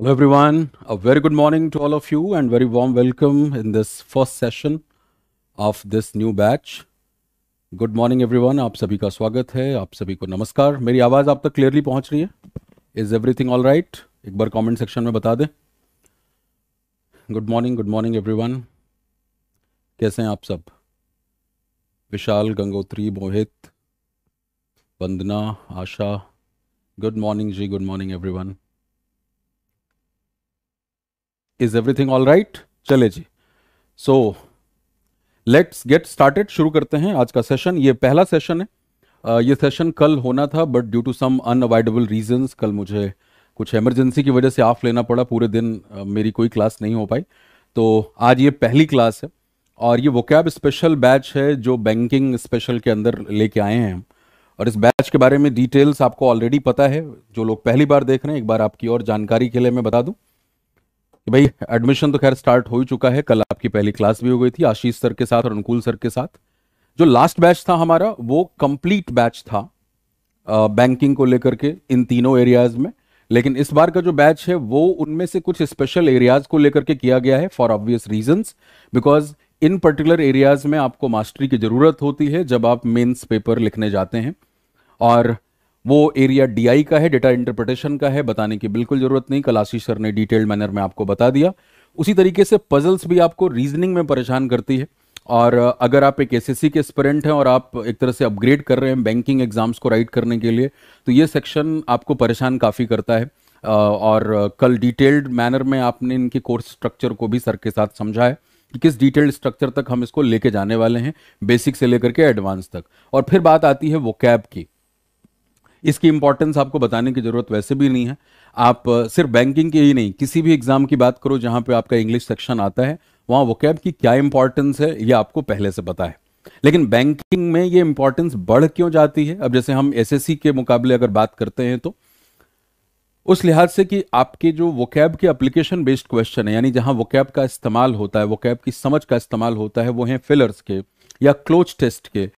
Hello everyone, a very good morning to all of you and very warm welcome in this first session of this new batch. Good morning everyone आप सभी का स्वागत है आप सभी को नमस्कार मेरी आवाज़ आप तक क्लियरली पहुंच रही है इज़ एवरीथिंग ऑल राइट एक बार कॉमेंट सेक्शन में बता दें good morning good morning everyone कैसे हैं आप सब Vishal Gangotri Mohit Vandana Asha good morning ji good morning everyone is everything all right चले जी सो लेट्स गेट स्टार्टेड शुरू करते हैं आज का सेशन ये पहला सेशन है ये सेशन कल होना था but due to some unavoidable reason कल मुझे कुछ एमरजेंसी की वजह से ऑफ लेना पड़ा पूरे दिन मेरी कोई क्लास नहीं हो पाई तो आज ये पहली क्लास है और ये वोकैब स्पेशल बैच है जो बैंकिंग स्पेशल के अंदर लेके आए हैं हम और इस बैच के बारे में डिटेल्स आपको ऑलरेडी पता है जो लोग पहली बार देख रहे हैं एक बार आपकी और जानकारी के लिए मैं बता दूं भाई एडमिशन तो खैर स्टार्ट हो ही चुका है कल आपकी पहली क्लास भी हो गई थी आशीष सर के साथ और अनुकूल सर के साथ जो लास्ट बैच था हमारा वो कंप्लीट बैच था बैंकिंग को लेकर के इन तीनों एरियाज में लेकिन इस बार का जो बैच है वो उनमें से कुछ स्पेशल एरियाज को लेकर के किया गया है for obvious reason because in particular areas में आपको मास्टरी की जरूरत होती है जब आप मेन्स पेपर लिखने जाते हैं और वो एरिया डीआई का है डेटा इंटरप्रिटेशन का है बताने की बिल्कुल जरूरत नहीं कल आशीष सर ने डिटेल्ड मैनर में आपको बता दिया उसी तरीके से पजल्स भी आपको रीजनिंग में परेशान करती है और अगर आप एक एसएससी के स्परेंट हैं और आप एक तरह से अपग्रेड कर रहे हैं बैंकिंग एग्जाम्स को राइट करने के लिए तो ये सेक्शन आपको परेशान काफ़ी करता है और कल डिटेल्ड मैनर में आपने इनके कोर्स स्ट्रक्चर को भी सर के साथ समझा है कि किस डिटेल्ड स्ट्रक्चर तक हम इसको लेके जाने वाले हैं बेसिक से लेकर के एडवांस तक और फिर बात आती है वो कैब की इसकी इंपॉर्टेंस आपको बताने की ज़रूरत वैसे भी नहीं है आप सिर्फ बैंकिंग की ही नहीं किसी भी एग्ज़ाम की बात करो जहां पे आपका इंग्लिश सेक्शन आता है वहां वोकैब की क्या इंपॉर्टेंस है ये आपको पहले से पता है लेकिन बैंकिंग में ये इंपॉर्टेंस बढ़ क्यों जाती है अब जैसे हम एसएससी के मुकाबले अगर बात करते हैं तो उस लिहाज से कि आपके जो वोकैब के अप्लीकेशन बेस्ड क्वेश्चन है यानी जहां वोकैब का इस्तेमाल होता है वोकैब की समझ का इस्तेमाल होता है वो है फिलर्स के या क्लोज टेस्ट के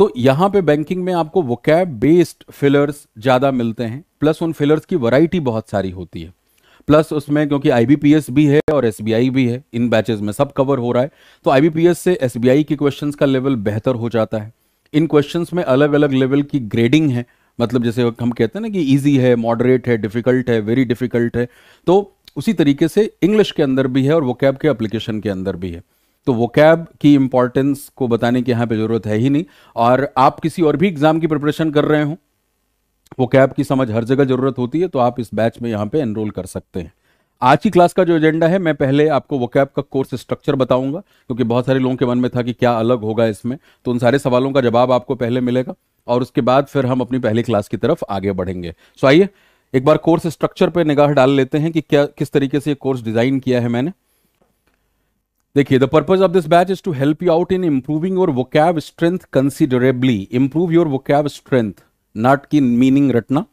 तो यहां पे बैंकिंग में आपको वोकैब बेस्ड फिलर्स ज्यादा मिलते हैं प्लस उन फिलर्स की वैरायटी बहुत सारी होती है प्लस उसमें क्योंकि आईबीपीएस भी है और एसबीआई भी है इन बैचेस में सब कवर हो रहा है तो आईबीपीएस से एसबीआई के क्वेश्चंस का लेवल बेहतर हो जाता है इन क्वेश्चंस में अलग अलग लेवल की ग्रेडिंग है मतलब जैसे हम कहते हैं ना कि ईजी है मॉडरेट है डिफिकल्ट है वेरी डिफिकल्ट है तो उसी तरीके से इंग्लिश के अंदर भी है और कैब के एप्लीकेशन के अंदर भी है तो वो कैब की इंपॉर्टेंस को बताने की यहां पे जरूरत है ही नहीं और आप किसी और भी एग्जाम की प्रिपरेशन कर रहे हो वो कैब की समझ हर जगह जरूरत होती है तो आप इस बैच में यहां पे एनरोल कर सकते हैं आज की क्लास का जो एजेंडा है मैं पहले आपको वोकैब का कोर्स स्ट्रक्चर बताऊंगा क्योंकि बहुत सारे लोगों के मन में था कि क्या अलग होगा इसमें तो उन सारे सवालों का जवाब आपको पहले मिलेगा और उसके बाद फिर हम अपनी पहली क्लास की तरफ आगे बढ़ेंगे सो आइए एक बार कोर्स स्ट्रक्चर पर निगाह डाल लेते हैं कि क्या किस तरीके से कोर्स डिज़ाइन किया है मैंने देखिए the purpose of this batch is to help you out in improving your vocab strength considerably improve your vocab strength not की मीनिंग रटना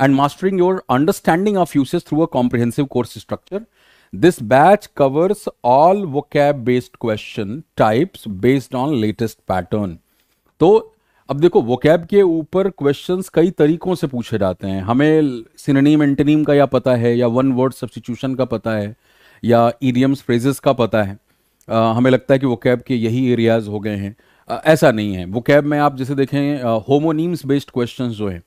and mastering your understanding of usage through a comprehensive course structure batch covers all vocab based question types based on latest pattern तो अब देखो vocab के ऊपर question कई तरीकों से पूछे जाते हैं हमें सिनेम एंटनीम का या पता है या वन वर्ड सब्सटीट्यूशन का पता है या ईडियम्स फ्रेजेस का पता है हमें लगता है कि वो कैब के यही एरियाज हो गए हैं ऐसा नहीं है वो कैब में आप जैसे देखें होमोनीम्स बेस्ड क्वेश्चन जो हैं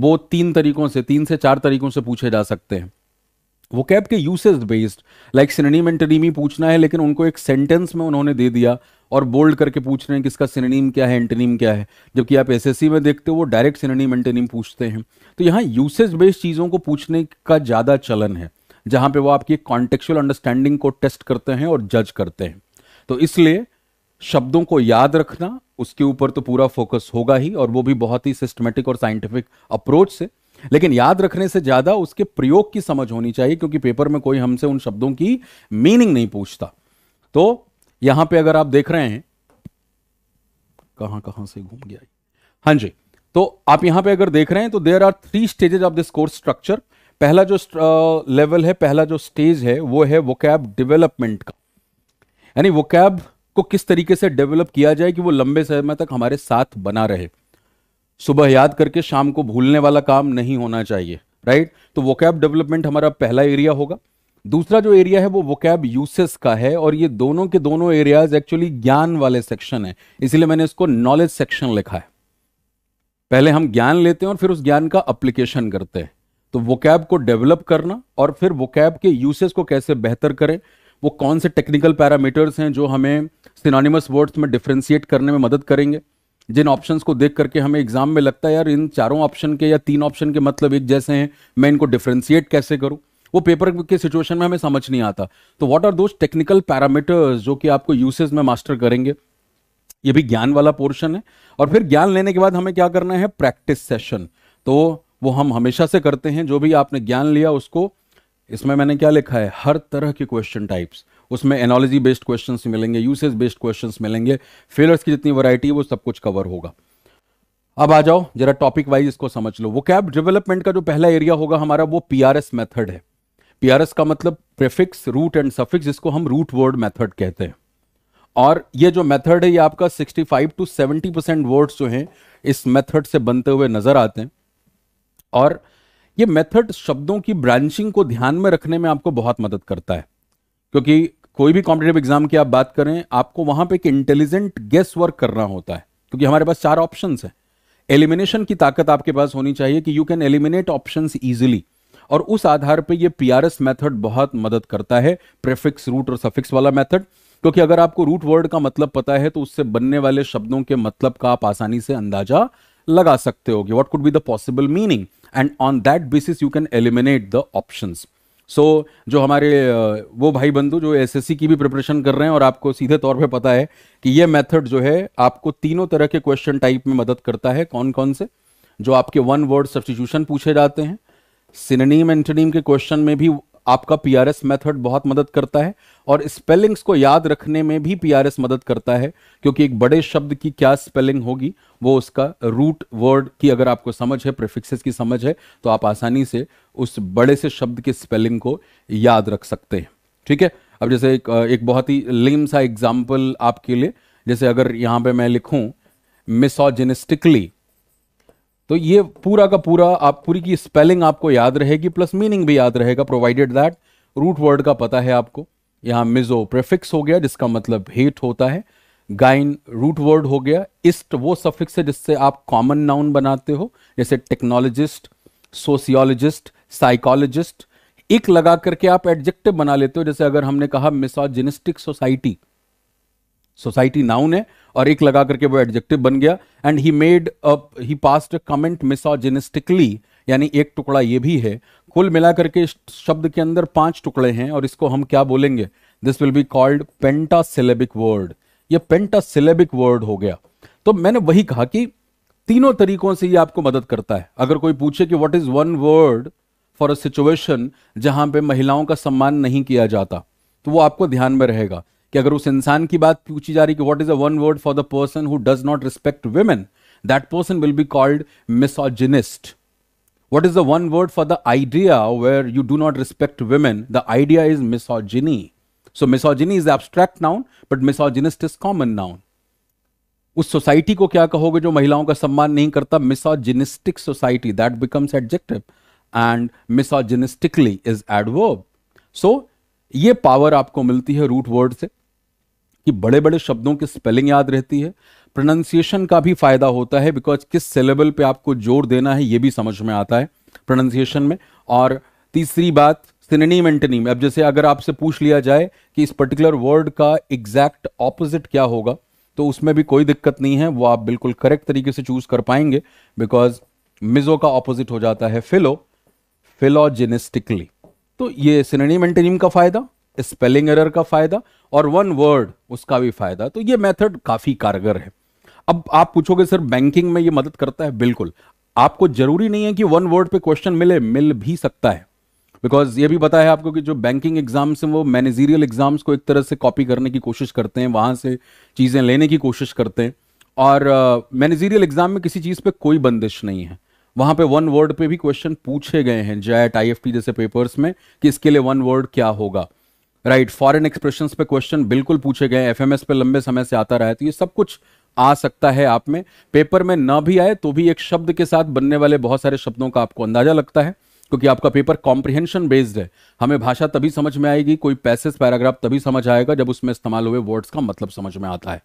वो तीन तरीकों से तीन से चार तरीकों से पूछे जा सकते हैं वो कैब के usage based like synonym and टेरीमी पूछना है लेकिन उनको एक सेंटेंस में उन्होंने दे दिया और बोल्ड करके पूछ रहे हैं कि इसका सिनेम क्या है एंटनीम क्या है जबकि आप एस में देखते हो वो डायरेक्ट सिनेम एंटनीम पूछते हैं तो यहाँ यूसेज बेस्ड चीज़ों को पूछने का ज़्यादा चलन है जहां पे वो आपकी कॉन्टेक्चुअल अंडरस्टैंडिंग को टेस्ट करते हैं और जज करते हैं तो इसलिए शब्दों को याद रखना उसके ऊपर तो पूरा फोकस होगा ही और वो भी बहुत ही सिस्टमेटिक और साइंटिफिक अप्रोच से लेकिन याद रखने से ज्यादा उसके प्रयोग की समझ होनी चाहिए क्योंकि पेपर में कोई हमसे उन शब्दों की मीनिंग नहीं पूछता तो यहां पे अगर आप देख रहे हैं कहां कहां से घूम गया हां जी तो आप यहां पे अगर देख रहे हैं तो there are three stages of this course structure पहला जो लेवल है पहला जो स्टेज है वो है वो कैब डेवलपमेंट का यानी वो कैब को किस तरीके से डेवलप किया जाए कि वो लंबे समय तक हमारे साथ बना रहे सुबह याद करके शाम को भूलने वाला काम नहीं होना चाहिए राइट तो वो कैब डेवलपमेंट हमारा पहला एरिया होगा दूसरा जो एरिया है वो वो कैब यूसेस का है और ये दोनों के दोनों एरियाज एक्चुअली ज्ञान वाले सेक्शन है इसलिए मैंने इसको नॉलेज सेक्शन लिखा है पहले हम ज्ञान लेते हैं और फिर उस ज्ञान का अप्लीकेशन करते हैं तो वोकैब को डेवलप करना और फिर वोकैब के यूसेज को कैसे बेहतर करें वो कौन से टेक्निकल पैरामीटर्स हैं जो हमें सिनानिमस वर्ड्स में डिफ्रेंशिएट करने में मदद करेंगे जिन ऑप्शंस को देख करके हमें एग्जाम में लगता है यार इन चारों ऑप्शन के या तीन ऑप्शन के मतलब एक जैसे हैं मैं इनको डिफ्रेंशिएट कैसे करूँ वो पेपर के सिचुएशन में हमें समझ नहीं आता तो what are those technical parameters जो कि आपको यूसेज में मास्टर करेंगे ये भी ज्ञान वाला पोर्शन है और फिर ज्ञान लेने के बाद हमें क्या करना है प्रैक्टिस सेशन तो वो हम हमेशा से करते हैं जो भी आपने ज्ञान लिया उसको इसमें मैंने क्या लिखा है हर तरह के क्वेश्चन टाइप्स उसमें एनोलॉजी बेस्ड क्वेश्चन मिलेंगे यूसेज बेस्ड क्वेश्चन मिलेंगे फेलर्स की जितनी वैरायटी है वो सब कुछ कवर होगा अब आ जाओ जरा टॉपिक वाइज इसको समझ लो वो कैब डेवलपमेंट का जो पहला एरिया होगा हमारा वो पी आर एस मैथड है पी आर एस का मतलब प्रेफिक्स रूट एंड सफिक्स जिसको हम रूट वर्ड मैथड कहते हैं और ये जो मेथड है ये आपका 65 टू 70 परसेंट वर्ड्स जो हैं इस मेथड से बनते हुए नजर आते हैं और ये मेथड शब्दों की ब्रांचिंग को ध्यान में रखने में आपको बहुत मदद करता है क्योंकि कोई भी कॉम्पिटेटिव एग्जाम की आप बात करें आपको वहां पे एक इंटेलिजेंट गेस वर्क करना होता है क्योंकि हमारे पास चार ऑप्शन है एलिमिनेशन की ताकत आपके पास होनी चाहिए कि you can eliminate option easily और उस आधार पे ये पीआरएस मेथड बहुत मदद करता है प्रेफिक्स रूट और सफिक्स वाला मेथड क्योंकि अगर आपको रूट वर्ड का मतलब पता है तो उससे बनने वाले शब्दों के मतलब का आप आसानी से अंदाजा लगा सकते हो what could be the possible meaning and on that basis you can eliminate the options so so, जो हमारे वो भाई बंधु जो एसएससी की भी प्रिपरेशन कर रहे हैं और आपको सीधे तौर पे पता है कि ये मेथड जो है आपको तीनों तरह के क्वेश्चन टाइप में मदद करता है कौन कौन से जो आपके वन वर्ड सब्सटीट्यूशन पूछे जाते हैं सिनेम एंटनीम के क्वेश्चन में भी आपका पीआरएस मेथड बहुत मदद करता है और स्पेलिंग्स को याद रखने में भी पीआरएस मदद करता है क्योंकि एक बड़े शब्द की क्या स्पेलिंग होगी वो उसका रूट वर्ड की अगर आपको समझ है प्रिफिक्सेस की समझ है तो आप आसानी से उस बड़े से शब्द की स्पेलिंग को याद रख सकते हैं ठीक है अब जैसे एक, एक बहुत ही लेम सा एग्जाम्पल आपके लिए जैसे अगर यहाँ पर मैं लिखूँ मिसोजिनिस्टिकली तो ये पूरा का पूरा आप पूरी की स्पेलिंग आपको याद रहेगी प्लस मीनिंग भी याद रहेगा प्रोवाइडेड दैट रूट वर्ड का पता है आपको यहां मिजो प्रेफिक्स हो गया जिसका मतलब हेट होता है गाइन रूट वर्ड हो गया इस्ट वो सफिक्स है जिससे आप कॉमन नाउन बनाते हो जैसे टेक्नोलॉजिस्ट सोशियोलॉजिस्ट साइकोलॉजिस्ट एक लगा करके आप एडजेक्टिव बना लेते हो जैसे अगर हमने कहा मिसोजिनिस्टिक सोसाइटी सोसाइटी नाउन है और एक लगा करके वो एडजेक्टिव बन गया and he made he passed comment misogynistically यानी एक टुकड़ा ये भी है कुल मिला करके शब्द के अंदर पांच टुकड़े हैं और इसको हम क्या बोलेंगे this will be called penta syllabic word ये पेंटा सिलेबिक वर्ड हो गया तो मैंने वही कहा कि तीनों तरीकों से ये आपको मदद करता है अगर कोई पूछे कि what is one word for a situation जहां पे महिलाओं का सम्मान नहीं किया जाता तो वो आपको ध्यान में रहेगा कि अगर उस इंसान की बात पूछी जा रही कि what is a one word for the person who does not respect women that person will be called misogynist what is the one word for the idea where you do not respect women? The idea is misogyny so misogyny is the noun but misogynist is common noun उस society को क्या कहोगे जो महिलाओं का सम्मान नहीं करता misogynistic society that becomes adjective and misogynistically is adverb so ये पावर आपको मिलती है रूट वर्ड से कि बड़े बड़े शब्दों की स्पेलिंग याद रहती है प्रोनाउंसिएशन का भी फायदा होता है बिकॉज किस सिलेबल पे आपको जोर देना है ये भी समझ में आता है प्रोनाउंसिएशन में और तीसरी बात सिनेनिम एंटनीम अब जैसे अगर आपसे पूछ लिया जाए कि इस पर्टिकुलर वर्ड का एग्जैक्ट ऑपोजिट क्या होगा तो उसमें भी कोई दिक्कत नहीं है वो आप बिल्कुल करेक्ट तरीके से चूज कर पाएंगे बिकॉज मिजो का ऑपोजिट हो जाता है फिलो फिलोजेनिस्टिकली तो ये सिनेम एंटनीम का फायदा स्पेलिंग एरर का फायदा और वन वर्ड उसका भी फायदा तो ये मेथड काफी कारगर है अब आप पूछोगे सर बैंकिंग में ये मदद करता है बिल्कुल आपको जरूरी नहीं है कि वन वर्ड पे क्वेश्चन मिले मिल भी सकता है बिकॉज ये भी बताया आपको कि जो बैंकिंग एग्जाम्स हैं वो मैनेजीरियल एग्जाम्स को एक तरह से कॉपी करने की कोशिश करते हैं वहां से चीज़ें लेने की कोशिश करते हैं और मैनेजीरियल uh, एग्जाम में किसी चीज़ पे कोई बंदिश नहीं है वहां पे वन वर्ड पे भी क्वेश्चन पूछे गए हैं जैट आई जैसे पेपर्स में कि इसके लिए वन वर्ड क्या होगा राइट फॉरेन एक्सप्रेशन पे क्वेश्चन बिल्कुल पूछे गए एफ पे लंबे समय से आता रहा है तो ये सब कुछ आ सकता है आप में पेपर में न भी आए तो भी एक शब्द के साथ बनने वाले बहुत सारे शब्दों का आपको अंदाजा लगता है क्योंकि आपका पेपर कॉम्प्रिहेंशन बेस्ड है हमें भाषा तभी समझ में आएगी कोई पैसेज पैराग्राफ तभी समझ आएगा जब उसमें इस्तेमाल हुए वर्ड्स का मतलब समझ में आता है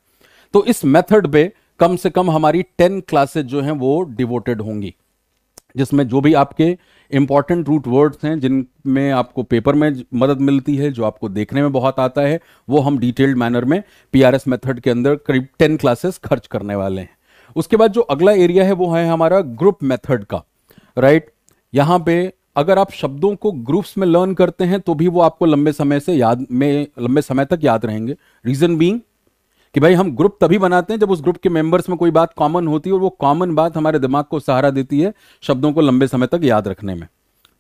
तो इस मेथड पे कम से कम हमारी टेन क्लासेज जो हैं वो डिवोटेड होंगी जिसमें जो भी आपके इंपॉर्टेंट रूट वर्ड्स हैं जिनमें आपको पेपर में मदद मिलती है जो आपको देखने में बहुत आता है वो हम डिटेल्ड मैनर में पीआरएस मेथड के अंदर करीब टेन क्लासेस खर्च करने वाले हैं उसके बाद जो अगला एरिया है वो है हमारा ग्रुप मेथड का राइट यहां यहाँ पे अगर आप शब्दों को ग्रुप्स में लर्न करते हैं तो भी वो आपको लंबे समय से याद में लंबे समय तक याद रहेंगे रीजन बींग कि भाई हम ग्रुप तभी बनाते हैं जब उस ग्रुप के मेंबर्स में कोई बात कॉमन होती है और वो कॉमन बात हमारे दिमाग को सहारा देती है शब्दों को लंबे समय तक याद रखने में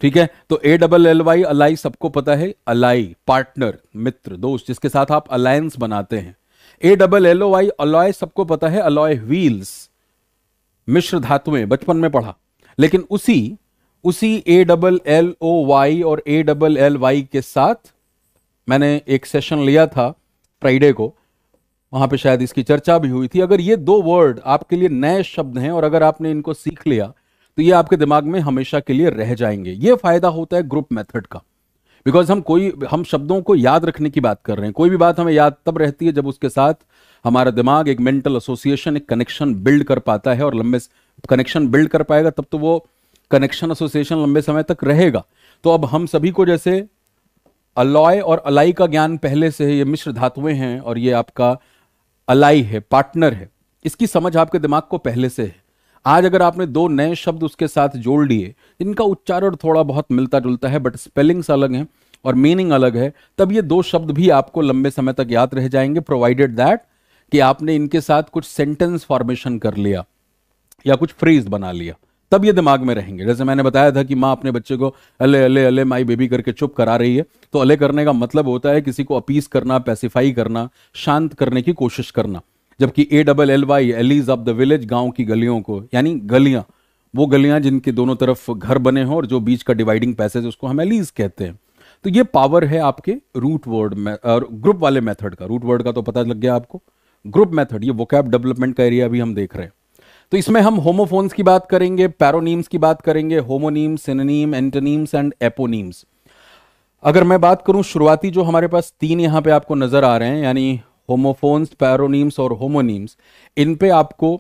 ठीक है तो A double L Y ally सबको पता है अलाई पार्टनर मित्र दोस्त जिसके साथ आप अलायंस बनाते हैं A double L O Y alloy सबको पता है अलॉय व्हील्स मिश्र धातुएं बचपन में पढ़ा लेकिन उसी उसी A double L O Y और ए डबल एल वाई के साथ मैंने एक सेशन लिया था फ्राइडे को वहां पे शायद इसकी चर्चा भी हुई थी अगर ये दो वर्ड आपके लिए नए शब्द हैं और अगर आपने इनको सीख लिया तो ये आपके दिमाग में हमेशा के लिए रह जाएंगे ये फायदा होता है ग्रुप मेथड का बिकॉज हम कोई हम शब्दों को याद रखने की बात कर रहे हैं कोई भी बात हमें याद तब रहती है जब उसके साथ हमारा दिमाग एक मेंटल एसोसिएशन एक कनेक्शन बिल्ड कर पाता है और लंबे कनेक्शन बिल्ड कर पाएगा तब तो वो कनेक्शन एसोसिएशन लंबे समय तक रहेगा तो अब हम सभी को जैसे अलॉय और अलाई का ज्ञान पहले से है ये मिश्र धातुएं हैं और ये आपका अलाई है पार्टनर है इसकी समझ आपके दिमाग को पहले से है आज अगर आपने दो नए शब्द उसके साथ जोड़ लिए इनका उच्चारण थोड़ा बहुत मिलता जुलता है बट स्पेलिंग्स अलग हैं और मीनिंग अलग है तब ये दो शब्द भी आपको लंबे समय तक याद रह जाएंगे प्रोवाइडेड दैट कि आपने इनके साथ कुछ सेंटेंस फॉर्मेशन कर लिया या कुछ फ्रेज बना लिया तब ये दिमाग में रहेंगे जैसे मैंने बताया था कि माँ अपने बच्चे को अले अले अले माई बेबी करके चुप करा रही है तो अले करने का मतलब होता है किसी को अपीस करना पैसिफाई करना शांत करने की कोशिश करना जबकि A double L Y alleys of the village गांव की गलियों को यानी गलियां वो गलियां जिनके दोनों तरफ घर बने हों और जो बीच का डिवाइडिंग पैसेज उसको हम एलीज कहते हैं तो ये पावर है आपके रूट वर्ड में और ग्रुप वाले मेथड का रूट वर्ड का तो पता लग गया आपको ग्रुप मेथड ये वोकैब डेवलपमेंट का एरिया भी हम देख रहे हैं तो इसमें हम होमोफोन्स की बात करेंगे पैरोनीम्स की बात करेंगे होमोनीम्स सिनोनीम एंटोनीम्स एंड एपोनीम्स अगर मैं बात करूं शुरुआती जो हमारे पास तीन यहां पे आपको नजर आ रहे हैं यानी होमोफोन्स पैरोनीम्स और होमोनीम्स इन पे आपको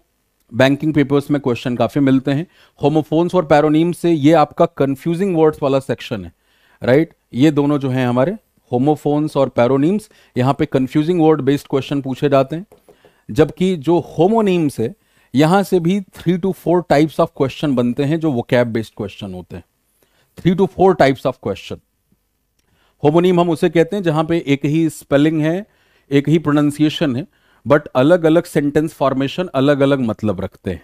बैंकिंग पेपर्स में क्वेश्चन काफी मिलते हैं होमोफोन्स और पैरोनीम्स से ये आपका कंफ्यूजिंग वर्ड्स वाला सेक्शन है राइट ये दोनों जो है हमारे होमोफोन्स और पैरोनीम्स यहाँ पे कंफ्यूजिंग वर्ड बेस्ड क्वेश्चन पूछे जाते हैं जबकि जो होमोनीम्स है यहां से भी three two four types of question बनते हैं जो वोकैब बेस्ड क्वेश्चन होते हैं three two four types of question homonym हम उसे कहते हैं जहां पे एक ही स्पेलिंग है एक ही प्रोनाउंसिएशन है बट अलग अलग सेंटेंस फॉर्मेशन अलग अलग मतलब रखते हैं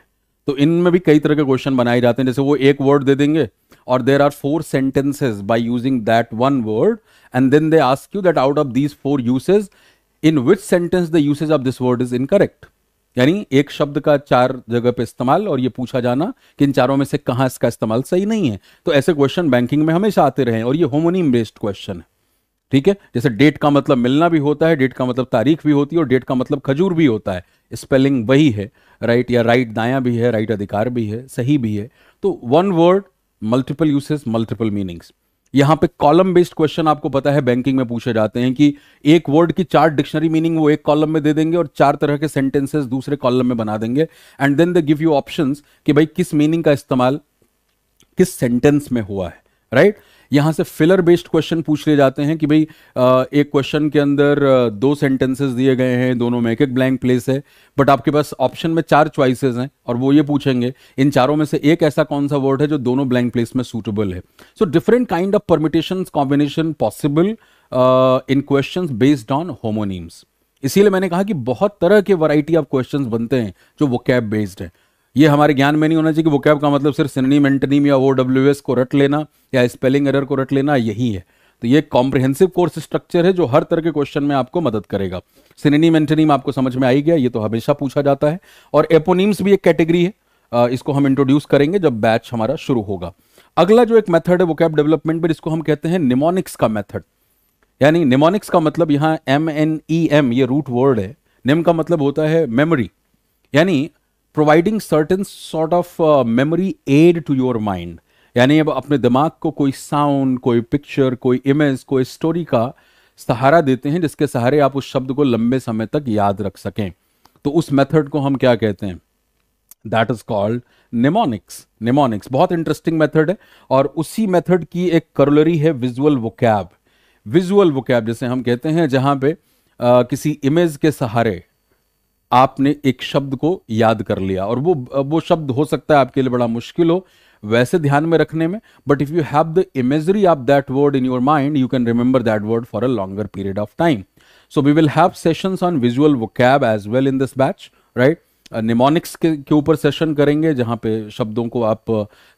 तो इनमें भी कई तरह के क्वेश्चन बनाए जाते हैं जैसे वो एक वर्ड दे देंगे और there are four sentences by using that one word and then they ask you that out of these four usage in which sentence the usage of this word is incorrect यानी एक शब्द का चार जगह पे इस्तेमाल और ये पूछा जाना कि इन चारों में से कहाँ इसका इस्तेमाल सही नहीं है तो ऐसे क्वेश्चन बैंकिंग में हमेशा आते रहे और ये होमोनिम बेस्ड क्वेश्चन है ठीक है जैसे डेट का मतलब मिलना भी होता है डेट का मतलब तारीख भी होती है और डेट का मतलब खजूर भी होता है स्पेलिंग वही है राइट या राइट दाया भी है राइट अधिकार भी है सही भी है तो one word multiple usage multiple meanings यहां पे कॉलम बेस्ड क्वेश्चन आपको पता है बैंकिंग में पूछे जाते हैं कि एक वर्ड की चार डिक्शनरी मीनिंग वो एक कॉलम में दे देंगे और चार तरह के सेंटेंसेस दूसरे कॉलम में बना देंगे and then they give you option कि भाई किस मीनिंग का इस्तेमाल किस सेंटेंस में हुआ है राइट right? यहाँ से फिलर बेस्ड क्वेश्चन पूछ लिए जाते हैं कि भाई एक क्वेश्चन के अंदर दो सेंटेंसेस दिए गए हैं दोनों में एक एक ब्लैंक प्लेस है बट आपके पास ऑप्शन में चार च्वाइसेस हैं और वो ये पूछेंगे इन चारों में से एक ऐसा कौन सा वर्ड है जो दोनों ब्लैंक प्लेस में सूटेबल है so different kind of permutation combination possible in question based on homonyms इसीलिए मैंने कहा कि बहुत तरह के वैरायटी ऑफ क्वेश्चंस बनते हैं जो वो कैब बेस्ड है ये हमारे ज्ञान में नहीं होना चाहिए कि वोकैब का मतलब सिर्फ सिननीम एंटनीम या ओ डब्ल्यू एस को रट लेना या स्पेलिंग एरर को रट लेना यही है तो ये कॉम्प्रिहेंसिव कोर्स स्ट्रक्चर है जो हर तरह के क्वेश्चन में आपको मदद करेगा सिननीम एंटनीम आपको समझ में आई गया ये तो हमेशा पूछा जाता है और एपोनीम्स भी एक कैटेगरी है इसको हम इंट्रोड्यूस करेंगे जब बैच हमारा शुरू होगा अगला जो एक मेथड है वोकैब डेवलपमेंट पर इसको हम कहते हैं निमोनिक्स का मेथड यानी निमोनिक्स का मतलब यहाँ एम एन ई एम ये रूट वर्ड है निम का मतलब होता है मेमोरी यानी providing certain sort of memory aid to your mind यानी अब अपने दिमाग को कोई साउंड कोई पिक्चर कोई इमेज कोई स्टोरी का सहारा देते हैं जिसके सहारे आप उस शब्द को लंबे समय तक याद रख सकें तो उस मेथड को हम क्या कहते हैं that is called mnemonics mnemonics बहुत इंटरेस्टिंग मेथड है और उसी मेथड की एक करोलरी है विजुअल वोकैब विजुअल वोकैब जैसे हम कहते हैं जहां पे आ, किसी इमेज के सहारे आपने एक शब्द को याद कर लिया और वो वो शब्द हो सकता है आपके लिए बड़ा मुश्किल हो वैसे ध्यान में रखने में but if you have the imagery of that word in your mind you can remember that word for a longer period of time so we will have session on visual vocab as well in this batch right mnemonics के के ऊपर session करेंगे जहां पे शब्दों को आप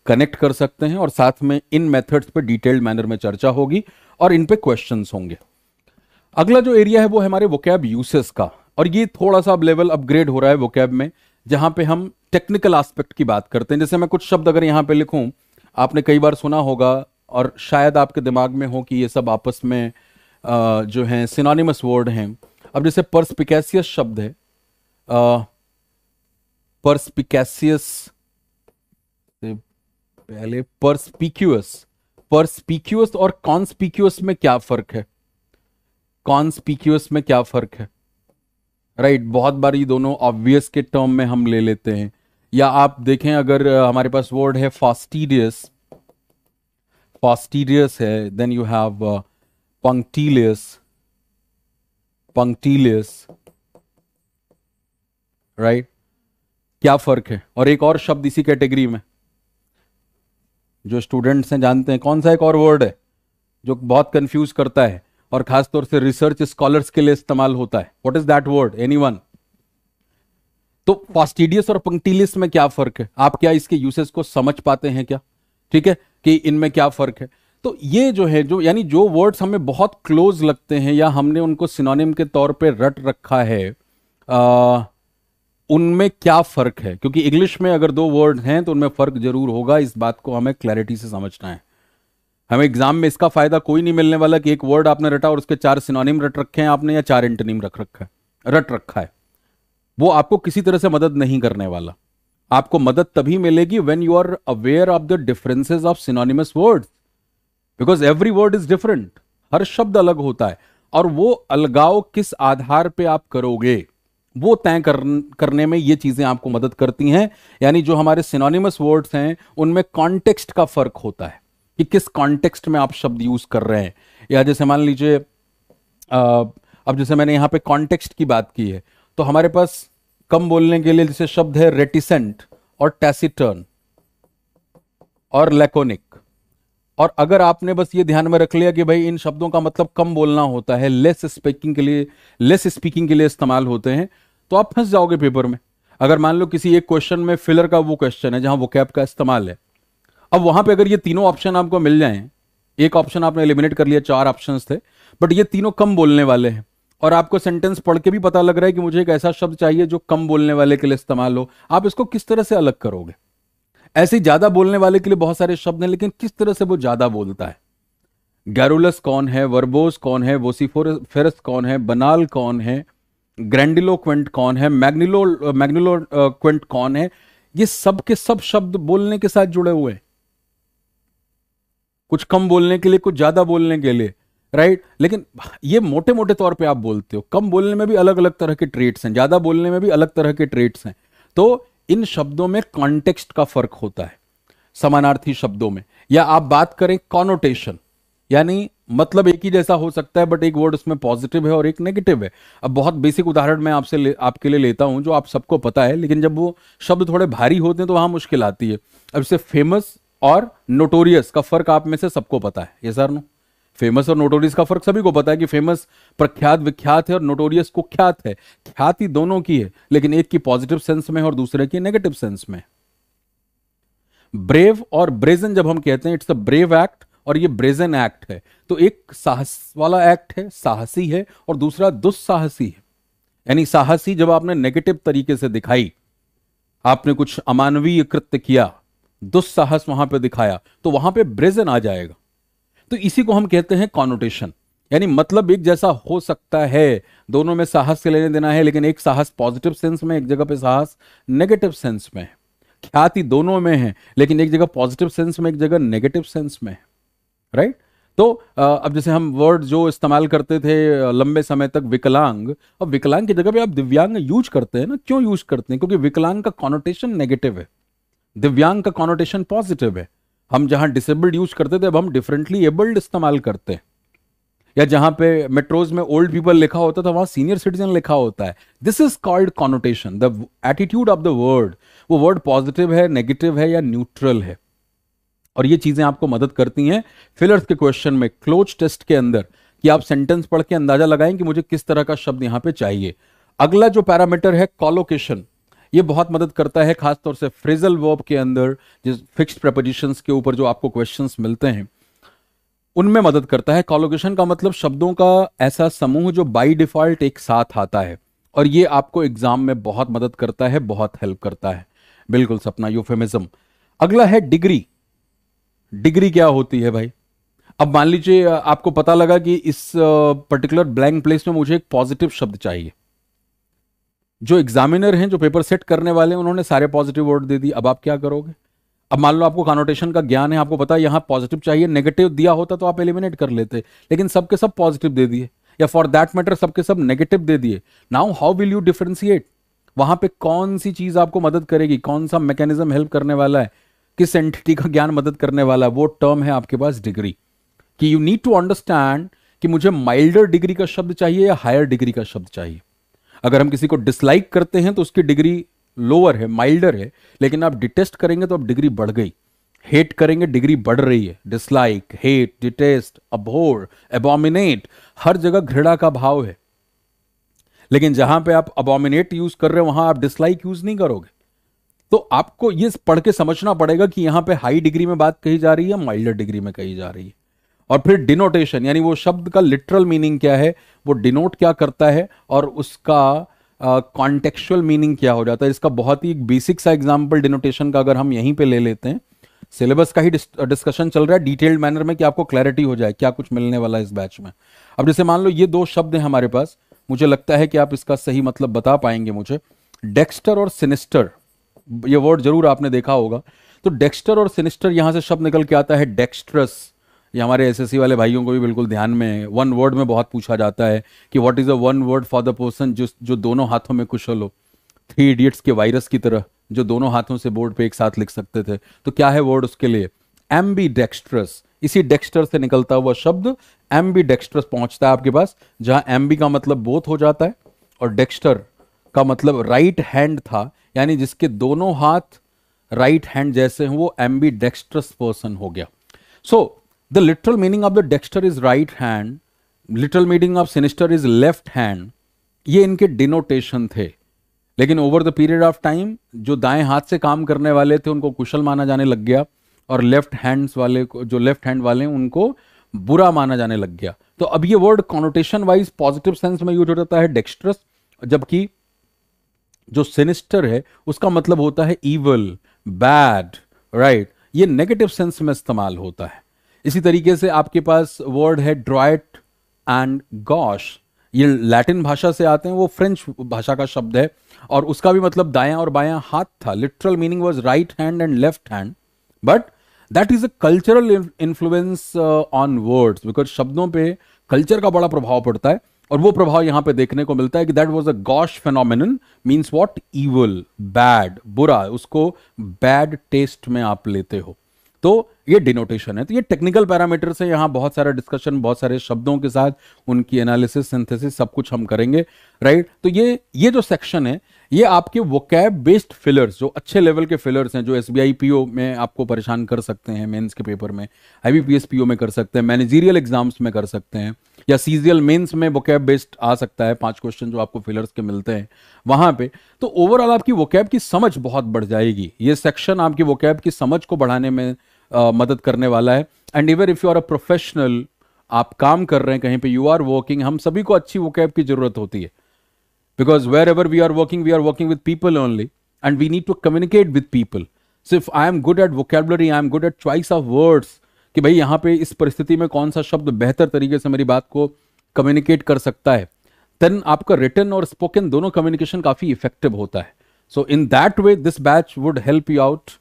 connect uh, कर सकते हैं और साथ में इन मेथड्स पे डिटेल्ड मैनर में चर्चा होगी और इन पे क्वेश्चंस होंगे अगला जो एरिया है वो हमारे वोकैब यूसेस का और ये थोड़ा सा अब लेवल अपग्रेड हो रहा है वोकैब में जहां पे हम टेक्निकल एस्पेक्ट की बात करते हैं जैसे मैं कुछ शब्द अगर यहाँ पे लिखूं आपने कई बार सुना होगा और शायद आपके दिमाग में हो कि ये सब आपस में जो हैं सिनोनिमस वर्ड हैं अब जैसे पर्सपिकैसियस शब्द है पर्सपिकैसियस पहले पर्सपिक्यूस पर्सपिक्यूस और कॉन्सपिक्यूस में क्या फर्क है कॉन्सपिक्यूस में क्या फर्क है राइट right, बहुत बार ये दोनों ऑब्वियस के टर्म में हम ले लेते हैं या आप देखें अगर हमारे पास वर्ड है फास्टीरियस फास्टीरियस है then you have punctilious punctilious right क्या फर्क है और एक और शब्द इसी कैटेगरी में जो स्टूडेंट्स हैं जानते हैं कौन सा एक और वर्ड है जो बहुत कंफ्यूज करता है और खासतौर से रिसर्च स्कॉलर्स के लिए इस्तेमाल होता है what is that word any तो फास्टिडियस और पंक्टिलियस में क्या फर्क है आप क्या इसके यूसेज को समझ पाते हैं क्या ठीक है कि इनमें क्या फर्क है तो ये जो है जो यानी जो वर्ड्स हमें बहुत क्लोज लगते हैं या हमने उनको सिनोनिम के तौर पे रट रखा है आ, उनमें क्या फर्क है क्योंकि इंग्लिश में अगर दो वर्ड हैं तो उनमें फर्क जरूर होगा इस बात को हमें क्लैरिटी से समझना है हमें एग्जाम में इसका फायदा कोई नहीं मिलने वाला कि एक वर्ड आपने रटा और उसके चार सिनोनिम रट रखे हैं आपने या चार इंटरनिम रख रखा है रट रखा है वो आपको किसी तरह से मदद नहीं करने वाला आपको मदद तभी मिलेगी when you are aware of the differences of synonymous words because every word is different हर शब्द अलग होता है और वो अलगाव किस आधार पे आप करोगे वो तय कर, करने में ये चीजें आपको मदद करती हैं यानी जो हमारे सिनोनिमस वर्ड्स हैं उनमें कॉन्टेक्स्ट का फर्क होता है कि किस कॉन्टेक्स्ट में आप शब्द यूज कर रहे हैं या जैसे मान लीजिए अब जैसे मैंने यहां पे कॉन्टेक्स्ट की बात की है तो हमारे पास कम बोलने के लिए जैसे शब्द है रेटिसेंट और टैसिटर्न और लेकोनिक और अगर आपने बस ये ध्यान में रख लिया कि भाई इन शब्दों का मतलब कम बोलना होता है लेस स्पीकिंग के लिए लेस स्पीकिंग के लिए इस्तेमाल होते हैं तो आप फंस जाओगे पेपर में अगर मान लो किसी एक क्वेश्चन में फिलर का वो क्वेश्चन है जहां वो कैप का इस्तेमाल है अब वहां पे अगर ये तीनों ऑप्शन आपको मिल जाएं एक ऑप्शन आपने एलिमिनेट कर लिया चार ऑप्शंस थे बट ये तीनों कम बोलने वाले हैं और आपको सेंटेंस पढ़ के भी पता लग रहा है कि मुझे एक ऐसा शब्द चाहिए जो कम बोलने वाले के लिए इस्तेमाल हो आप इसको किस तरह से अलग करोगे ऐसे ज्यादा बोलने वाले के लिए बहुत सारे शब्द हैं लेकिन किस तरह से वो ज्यादा बोलता है गैरुलस कौन है वर्बोस कौन है फेरस कौन है बनाल कौन है ग्रैंडिलो क्वेंट कौन है मैग्निलो मैग्निलो क्वेंट कौन है ये सब के सब शब्द बोलने के साथ जुड़े हुए हैं कुछ कम बोलने के लिए कुछ ज्यादा बोलने के लिए राइट लेकिन ये मोटे मोटे तौर पे आप बोलते हो कम बोलने में भी अलग अलग तरह के ट्रेट्स हैं ज्यादा बोलने में भी अलग तरह के ट्रेट्स हैं तो इन शब्दों में कॉन्टेक्स्ट का फर्क होता है समानार्थी शब्दों में या आप बात करें कॉनोटेशन यानी मतलब एक ही जैसा हो सकता है बट एक वर्ड उसमें पॉजिटिव है और एक नेगेटिव है अब बहुत बेसिक उदाहरण मैं आपसे आपके लिए लेता हूं जो आप सबको पता है लेकिन जब वो शब्द थोड़े भारी होते हैं तो वहां मुश्किल आती है अब इसे फेमस और नोटोरियस का फर्क आप में से सबको पता है ये सर नो फेमस और नोटोरियस का फर्क सभी को पता है कि फेमस प्रख्यात विख्यात है और नोटोरियस कुख्यात है ख्याति दोनों की है लेकिन एक की पॉजिटिव सेंस में और दूसरे की नेगेटिव सेंस में ब्रेव और ब्रेजन जब हम कहते हैं इट्स अ ब्रेव एक्ट और ये ब्रेजन एक्ट है तो एक साहस वाला एक्ट है साहसी है और दूसरा दुस्साहसी है यानी साहसी जब आपने नेगेटिव तरीके से दिखाई आपने कुछ अमानवीय कृत्य किया दुस्साहस वहां पे दिखाया तो वहां पे ब्रेजन आ जाएगा तो इसी को हम कहते हैं कॉनोटेशन यानी मतलब एक जैसा हो सकता है दोनों में साहस के लेने देना है लेकिन एक साहस पॉजिटिव सेंस में एक जगह पे साहस नेगेटिव सेंस में है ख्याति दोनों में है लेकिन एक जगह पॉजिटिव सेंस में एक जगह नेगेटिव सेंस में है राइट तो अब जैसे हम वर्ड जो इस्तेमाल करते थे लंबे समय तक विकलांग अब विकलांग की जगह पे आप दिव्यांग यूज करते हैं ना क्यों यूज करते हैं क्योंकि विकलांग का कॉनोटेशन नेगेटिव है दिव्यांग का कॉनोटेशन पॉजिटिव है हम जहां डिसेबल्ड यूज करते थे अब हम डिफरेंटली एबल्ड इस्तेमाल करते हैं या जहां पे मेट्रोज में ओल्ड पीपल लिखा होता था वहां सीनियर सिटीजन लिखा होता है this is called connotation the attitude of the word वो वर्ड पॉजिटिव है नेगेटिव है या न्यूट्रल है और ये चीजें आपको मदद करती हैं फिलर्स के क्वेश्चन में क्लोज टेस्ट के अंदर कि आप सेंटेंस पढ़ के अंदाजा लगाएं कि मुझे किस तरह का शब्द यहां पे चाहिए अगला जो पैरामीटर है कॉलोकेशन ये बहुत मदद करता है खासतौर से फ्रेजल वर्ब के अंदर जिस फिक्स्ड प्रपोजिशंस के ऊपर जो आपको क्वेश्चंस मिलते हैं उनमें मदद करता है कॉलोकेशन का मतलब शब्दों का ऐसा समूह जो बाई डिफॉल्ट एक साथ आता है और ये आपको एग्जाम में बहुत मदद करता है बहुत हेल्प करता है बिल्कुल सपना यूफेमिज्म अगला है डिग्री डिग्री क्या होती है भाई अब मान लीजिए आपको पता लगा कि इस पर्टिकुलर ब्लैंक प्लेस में मुझे एक पॉजिटिव शब्द चाहिए जो एग्जामिनर हैं जो पेपर सेट करने वाले हैं उन्होंने सारे पॉजिटिव वर्ड दे दी अब आप क्या करोगे अब मान लो आपको कानोटेशन का ज्ञान है आपको पता है यहाँ पॉजिटिव चाहिए नेगेटिव दिया होता तो आप एलिमिनेट कर लेते लेकिन सबके सब पॉजिटिव दे दिए या फॉर दैट मैटर सबके सब नेगेटिव दे दिए now how will you differentiate वहां पे कौन सी चीज आपको मदद करेगी कौन सा मैकेनिज्म हेल्प करने वाला है किस एंटिटी का ज्ञान मदद करने वाला है वो टर्म है आपके पास डिग्री कि यू नीड टू अंडरस्टैंड कि मुझे माइल्डर डिग्री का शब्द चाहिए या हायर डिग्री का शब्द चाहिए अगर हम किसी को डिसलाइक करते हैं तो उसकी डिग्री लोअर है माइल्डर है लेकिन आप डिटेस्ट करेंगे तो अब डिग्री बढ़ गई हेट करेंगे डिग्री बढ़ रही है dislike hate detest abhor abominate हर जगह घृणा का भाव है लेकिन जहां पे आप अबोमिनेट यूज कर रहे हो वहां आप डिसलाइक यूज नहीं करोगे तो आपको ये पढ़ के समझना पड़ेगा कि यहां पे हाई डिग्री में बात कही जा रही है माइल्डर डिग्री में कही जा रही है और फिर डिनोटेशन यानी वो शब्द का लिटरल मीनिंग क्या है वो डिनोट क्या करता है और उसका कॉन्टेक्चुअल uh, मीनिंग क्या हो जाता है इसका बहुत ही बेसिक सा एग्जाम्पल डिनोटेशन का अगर हम यहीं पे ले लेते हैं सिलेबस का ही डिस्कशन चल रहा है डिटेल्ड मैनर में कि आपको क्लैरिटी हो जाए क्या कुछ मिलने वाला है इस बैच में अब जैसे मान लो ये दो शब्द हैं हमारे पास मुझे लगता है कि आप इसका सही मतलब बता पाएंगे मुझे डेक्स्टर और सिनिस्टर ये वर्ड जरूर आपने देखा होगा तो डेक्स्टर और सिनिस्टर यहां से शब्द निकल के आता है डेक्स्ट्रस ये हमारे एस वाले भाइयों को भी बिल्कुल ध्यान में है वन वर्ड में बहुत पूछा जाता है कि what is a one word for the person जिस जो दोनों हाथों में कुशल हो थ्री इडियट्स के वायरस की तरह जो दोनों हाथों से बोर्ड पे एक साथ लिख सकते थे तो क्या है वर्ड उसके लिए बी डेक्स्ट्रस इसी डेक्स्टर से निकलता हुआ शब्द एम बी डेक्स्ट्रस पहुंचता है आपके पास जहां बी का मतलब बोथ हो जाता है और डेक्स्टर का मतलब राइट हैंड था यानी जिसके दोनों हाथ राइट हैंड जैसे हैं वो एम बी डेक्स्ट्रस पर्सन हो गया so so, the literal meaning of the dexter is right hand literal meaning of sinister is left hand ये इनके डिनोटेशन थे लेकिन over the period of time जो दाएं हाथ से काम करने वाले थे उनको कुशल माना जाने लग गया और लेफ्ट हैंड्स वाले को जो लेफ्ट हैंड वाले हैं उनको बुरा माना जाने लग गया तो अब ये word connotation wise positive sense में यूज हो जाता है डेक्स्ट्रस जबकि जो सिनिस्टर है उसका मतलब होता है ईवल बैड राइट ये नेगेटिव सेंस में इस्तेमाल होता है इसी तरीके से आपके पास वर्ड है ड्रॉइट एंड गॉश ये लैटिन भाषा से आते हैं वो फ्रेंच भाषा का शब्द है और उसका भी मतलब दायां और बायां हाथ था literal meaning was right hand and left hand but that is a cultural influence on words because शब्दों पे कल्चर का बड़ा प्रभाव पड़ता है और वो प्रभाव यहां पे देखने को मिलता है कि that was a gauche phenomenon means what evil bad बुरा उसको बैड टेस्ट में आप लेते हो तो ये डिनोटेशन है तो ये टेक्निकल पैरामीटर्स है यहाँ बहुत सारा डिस्कशन बहुत सारे शब्दों के साथ उनकी एनालिसिस सिंथेसिस सब कुछ हम करेंगे राइट तो ये ये जो सेक्शन है ये आपके वोकैब बेस्ड फिलर्स जो अच्छे लेवल के फिलर्स हैं जो एस बी में आपको परेशान कर सकते हैं मेन्स के पेपर में आई बी में कर सकते हैं मैनेजीरियल एग्जाम्स में कर सकते हैं या सीजियल मेंस में वोकैब बेस्ड आ सकता है पांच क्वेश्चन जो आपको फिलर्स के मिलते हैं वहां पे तो ओवरऑल आपकी वोकैब की समझ बहुत बढ़ जाएगी ये सेक्शन आपकी वोकैब की समझ को बढ़ाने में आ, मदद करने वाला है and even if you are a professional आप काम कर रहे हैं कहीं पे यू आर वर्किंग हम सभी को अच्छी वोकैब की जरूरत होती है because wherever we are working we are working with people only and we need to communicate with people सिर्फ I am good at vocabulary I am good at choice of words कि भाई यहाँ पे इस परिस्थिति में कौन सा शब्द बेहतर तरीके से मेरी बात को कम्युनिकेट कर सकता है देन आपका रिटर्न और स्पोकन दोनों कम्युनिकेशन काफ़ी इफेक्टिव होता है so in that way this batch would help you out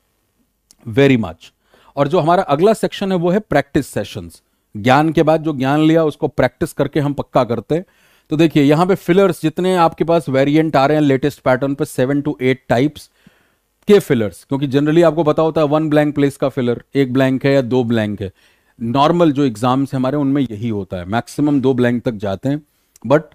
very much और जो हमारा अगला सेक्शन है वो है प्रैक्टिस सेशंस ज्ञान के बाद जो ज्ञान लिया उसको प्रैक्टिस करके हम पक्का करते हैं तो देखिए यहाँ पे फिलर्स जितने आपके पास वेरिएंट आ रहे हैं लेटेस्ट पैटर्न पे सेवन टू एट टाइप्स के फिलर्स क्योंकि जनरली आपको पता होता है वन ब्लैंक प्लेस का फिलर एक ब्लैंक है या दो ब्लैंक है नॉर्मल जो एग्जाम्स है हमारे उनमें यही होता है मैक्सिमम दो ब्लैंक तक जाते हैं बट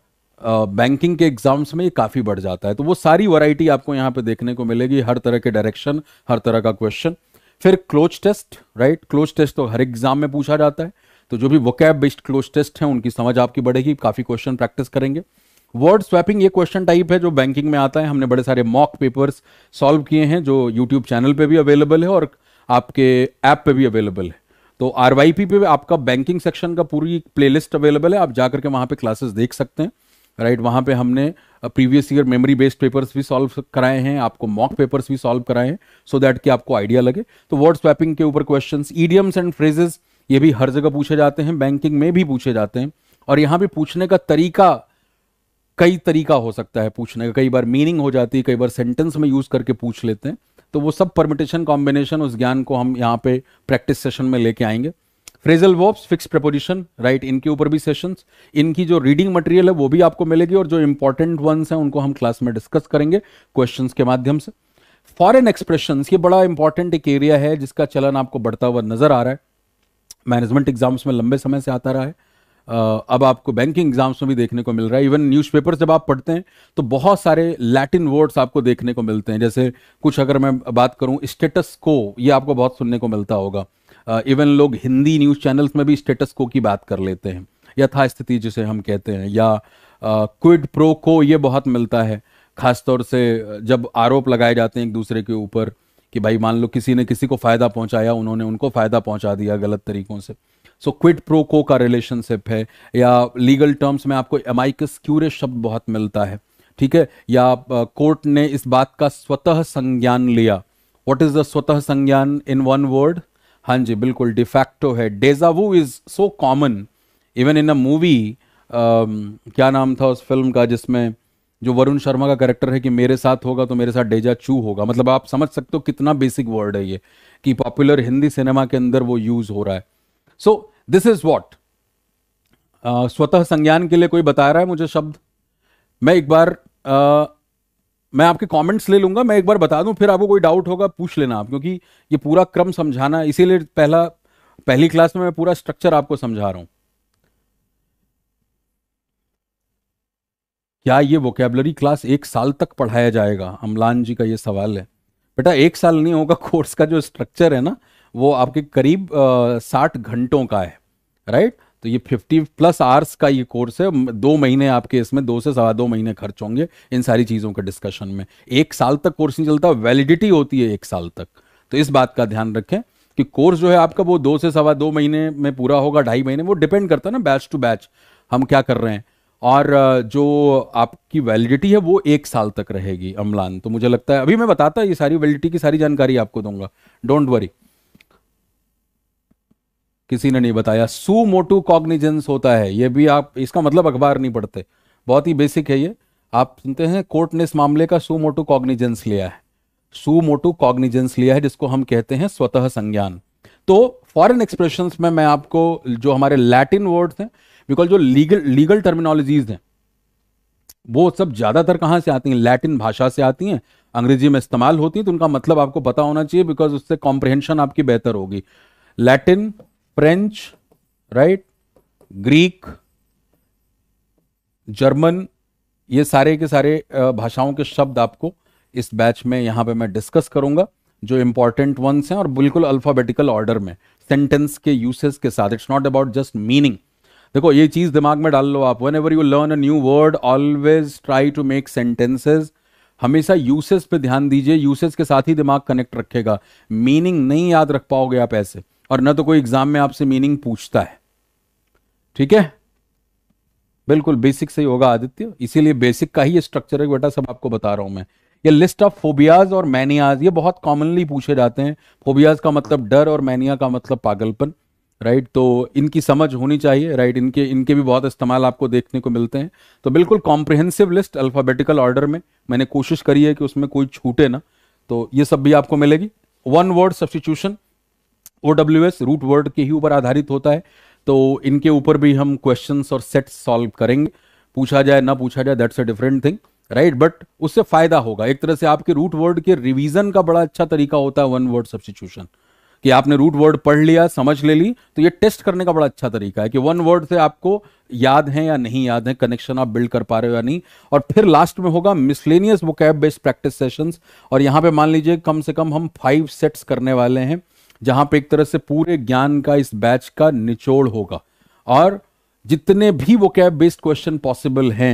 बैंकिंग के एग्जाम्स में ये काफ़ी बढ़ जाता है तो वो सारी वैरायटी आपको यहाँ पे देखने को मिलेगी हर तरह के डायरेक्शन हर तरह का क्वेश्चन फिर cloze test right cloze test तो हर एग्जाम में पूछा जाता है तो जो भी वोकैब बेस्ड क्लोज टेस्ट है उनकी समझ आपकी बढ़ेगी काफ़ी क्वेश्चन प्रैक्टिस करेंगे वर्ड स्वैपिंग ये क्वेश्चन टाइप है जो बैंकिंग में आता है हमने बड़े सारे मॉक पेपर्स सॉल्व किए हैं जो यूट्यूब चैनल पे भी अवेलेबल है और आपके ऐप पे भी अवेलेबल है तो आर पे आपका बैंकिंग सेक्शन का पूरी प्लेलिस्ट अवेलेबल है आप जा करके वहाँ पे क्लासेस देख सकते हैं राइट वहां वहाँ पे हमने previous year memory based papers भी सॉल्व कराए हैं आपको मॉक पेपर्स भी सॉल्व कराए हैं सो दैट कि आपको आइडिया लगे तो वर्ड स्वैपिंग के ऊपर क्वेश्चन ईडियम्स एंड फ्रेजेस ये भी हर जगह पूछे जाते हैं बैंकिंग में भी पूछे जाते हैं और यहाँ भी पूछने का तरीका कई तरीका हो सकता है पूछने का कई बार मीनिंग हो जाती है कई बार सेंटेंस में यूज़ करके पूछ लेते हैं तो वो सब परमिटेशन कॉम्बिनेशन उस ज्ञान को हम यहाँ पे प्रैक्टिस सेशन में लेके आएंगे phrasal verbs fix preposition right इनके ऊपर भी सेशंस इनकी जो रीडिंग मटेरियल है वो भी आपको मिलेगी और जो इंपॉर्टेंट वंस हैं उनको हम क्लास में डिस्कस करेंगे क्वेश्चन के माध्यम से फॉरन एक्सप्रेशन ये बड़ा इंपॉर्टेंट एक एरिया है जिसका चलन आपको बढ़ता हुआ नजर आ रहा है मैनेजमेंट एग्जाम्स में लंबे समय से आता रहा है अब आपको बैंकिंग एग्जाम्स में भी देखने को मिल रहा है इवन न्यूज़पेपर जब आप पढ़ते हैं तो बहुत सारे लैटिन वर्ड्स आपको देखने को मिलते हैं जैसे कुछ अगर मैं बात करूं स्टेटस को ये आपको बहुत सुनने को मिलता होगा इवन uh, लोग हिंदी न्यूज़ चैनल्स में भी स्टेटस को की बात कर लेते हैं यथास्थिति जिसे हम कहते हैं या क्विड प्रो को ये बहुत मिलता है खासतौर से जब आरोप लगाए जाते हैं एक दूसरे के ऊपर कि भाई मान लो किसी ने किसी को फ़ायदा पहुंचाया उन्होंने उनको फ़ायदा पहुंचा दिया गलत तरीक़ों से सो क्विड प्रो को का रिलेशनशिप है या लीगल टर्म्स में आपको एमाइकस क्यूरे शब्द बहुत मिलता है ठीक है या कोर्ट ने इस बात का स्वतः संज्ञान लिया वॉट इज द स्वतः संज्ञान इन वन वर्ड हाँ जी बिल्कुल डिफैक्टो है deja vu is so common even in a movie क्या नाम था उस फिल्म का जिसमें जो वरुण शर्मा का कैरेक्टर है कि मेरे साथ होगा तो मेरे साथ डेजा चू होगा मतलब आप समझ सकते हो कितना बेसिक वर्ड है ये कि पॉपुलर हिंदी सिनेमा के अंदर वो यूज़ हो रहा है सो दिस इज वॉट स्वतः संज्ञान के लिए कोई बता रहा है मुझे शब्द मैं एक बार uh, मैं आपके कमेंट्स ले लूंगा मैं एक बार बता दूं फिर आपको कोई डाउट होगा पूछ लेना आप क्योंकि ये पूरा क्रम समझाना इसीलिए पहला पहली क्लास में मैं पूरा स्ट्रक्चर आपको समझा रहा हूं क्या ये वोकेबलरी क्लास एक साल तक पढ़ाया जाएगा अमलान जी का ये सवाल है बेटा एक साल नहीं होगा कोर्स का जो स्ट्रक्चर है ना वो आपके करीब uh, साठ घंटों का है राइट तो ये 50 प्लस आवर्स का ये कोर्स है दो महीने आपके इसमें दो से सवा दो महीने खर्च होंगे इन सारी चीज़ों के डिस्कशन में एक साल तक कोर्स नहीं चलता वैलिडिटी होती है एक साल तक तो इस बात का ध्यान रखें कि कोर्स जो है आपका वो दो से सवा दो महीने में पूरा होगा ढाई महीने वो डिपेंड करता है ना बैच टू बैच हम क्या कर रहे हैं और जो आपकी वैलिडिटी है वो एक साल तक रहेगी अमलान तो मुझे लगता है अभी मैं बताता ये सारी वैलिडिटी की सारी जानकारी आपको दूंगा डोंट वरी किसी ने नहीं बताया सू मोटू कॉग्निजेंस होता है ये भी आप इसका मतलब अखबार नहीं पढ़ते बहुत ही बेसिक है ये आप सुनते हैं कोर्ट ने इस मामले का सू मोटू कॉग्निजेंस लिया है सू मोटू कॉग्निजेंस लिया है जिसको हम कहते हैं स्वतः संज्ञान तो फॉरेन एक्सप्रेशन में मैं आपको जो हमारे लैटिन वर्ड्स हैं बिकॉज जो लीगल लीगल टर्मिनोलॉजीज हैं वो सब ज़्यादातर कहाँ से आती हैं लैटिन भाषा से आती हैं अंग्रेजी में इस्तेमाल होती है तो उनका मतलब आपको पता होना चाहिए बिकॉज उससे कॉम्प्रिहेंशन आपकी बेहतर होगी Latin French right Greek German ये सारे के सारे भाषाओं के शब्द आपको इस बैच में यहां पे मैं डिस्कस करूंगा जो इंपॉर्टेंट वंस हैं और बिल्कुल अल्फाबेटिकल ऑर्डर में सेंटेंस के यूसेस के साथ it's not about just meaning देखो ये चीज़ दिमाग में डाल लो आप whenever you learn a new word always try to make sentences हमेशा यूसेस पे ध्यान दीजिए यूसेस के साथ ही दिमाग कनेक्ट रखेगा मीनिंग नहीं याद रख पाओगे आप ऐसे और ना तो कोई एग्जाम में आपसे मीनिंग पूछता है ठीक है बिल्कुल बेसिक से ही होगा आदित्य इसीलिए बेसिक का ही ये स्ट्रक्चर है बेटा सब आपको बता रहा हूं मैं ये लिस्ट ऑफ फोबियाज और मैनियाज ये बहुत कॉमनली पूछे जाते हैं फोबियाज का मतलब डर और मैनिया का मतलब पागलपन राइट तो इनकी समझ होनी चाहिए राइट इनके इनके भी बहुत इस्तेमाल आपको देखने को मिलते हैं तो बिल्कुल कॉम्प्रिहेंसिव लिस्ट अल्फ़ाबेटिकल ऑर्डर में मैंने कोशिश करी है कि उसमें कोई छूटे ना तो ये सब भी आपको मिलेगी one word substitution O W S root word के ही ऊपर आधारित होता है तो इनके ऊपर भी हम क्वेश्चन और सेट सॉल्व करेंगे पूछा जाए ना पूछा जाए that's a different thing right but उससे फायदा होगा एक तरह से आपके रूट वर्ड के रिवीजन का बड़ा अच्छा तरीका होता है वन वर्ड सब्सटीट्यूशन कि आपने रूट वर्ड पढ़ लिया समझ ले ली तो ये टेस्ट करने का बड़ा अच्छा तरीका है कि वन वर्ड से आपको याद है या नहीं याद है कनेक्शन आप बिल्ड कर पा रहे हो या नहीं और फिर लास्ट में होगा miscellaneous vocab based practice sessions और यहां पे मान लीजिए कम से कम हम फाइव सेट्स करने वाले हैं जहां पे एक तरह से पूरे ज्ञान का इस बैच का निचोड़ होगा और जितने भी वो कैब बेस्ड क्वेश्चन पॉसिबल हैं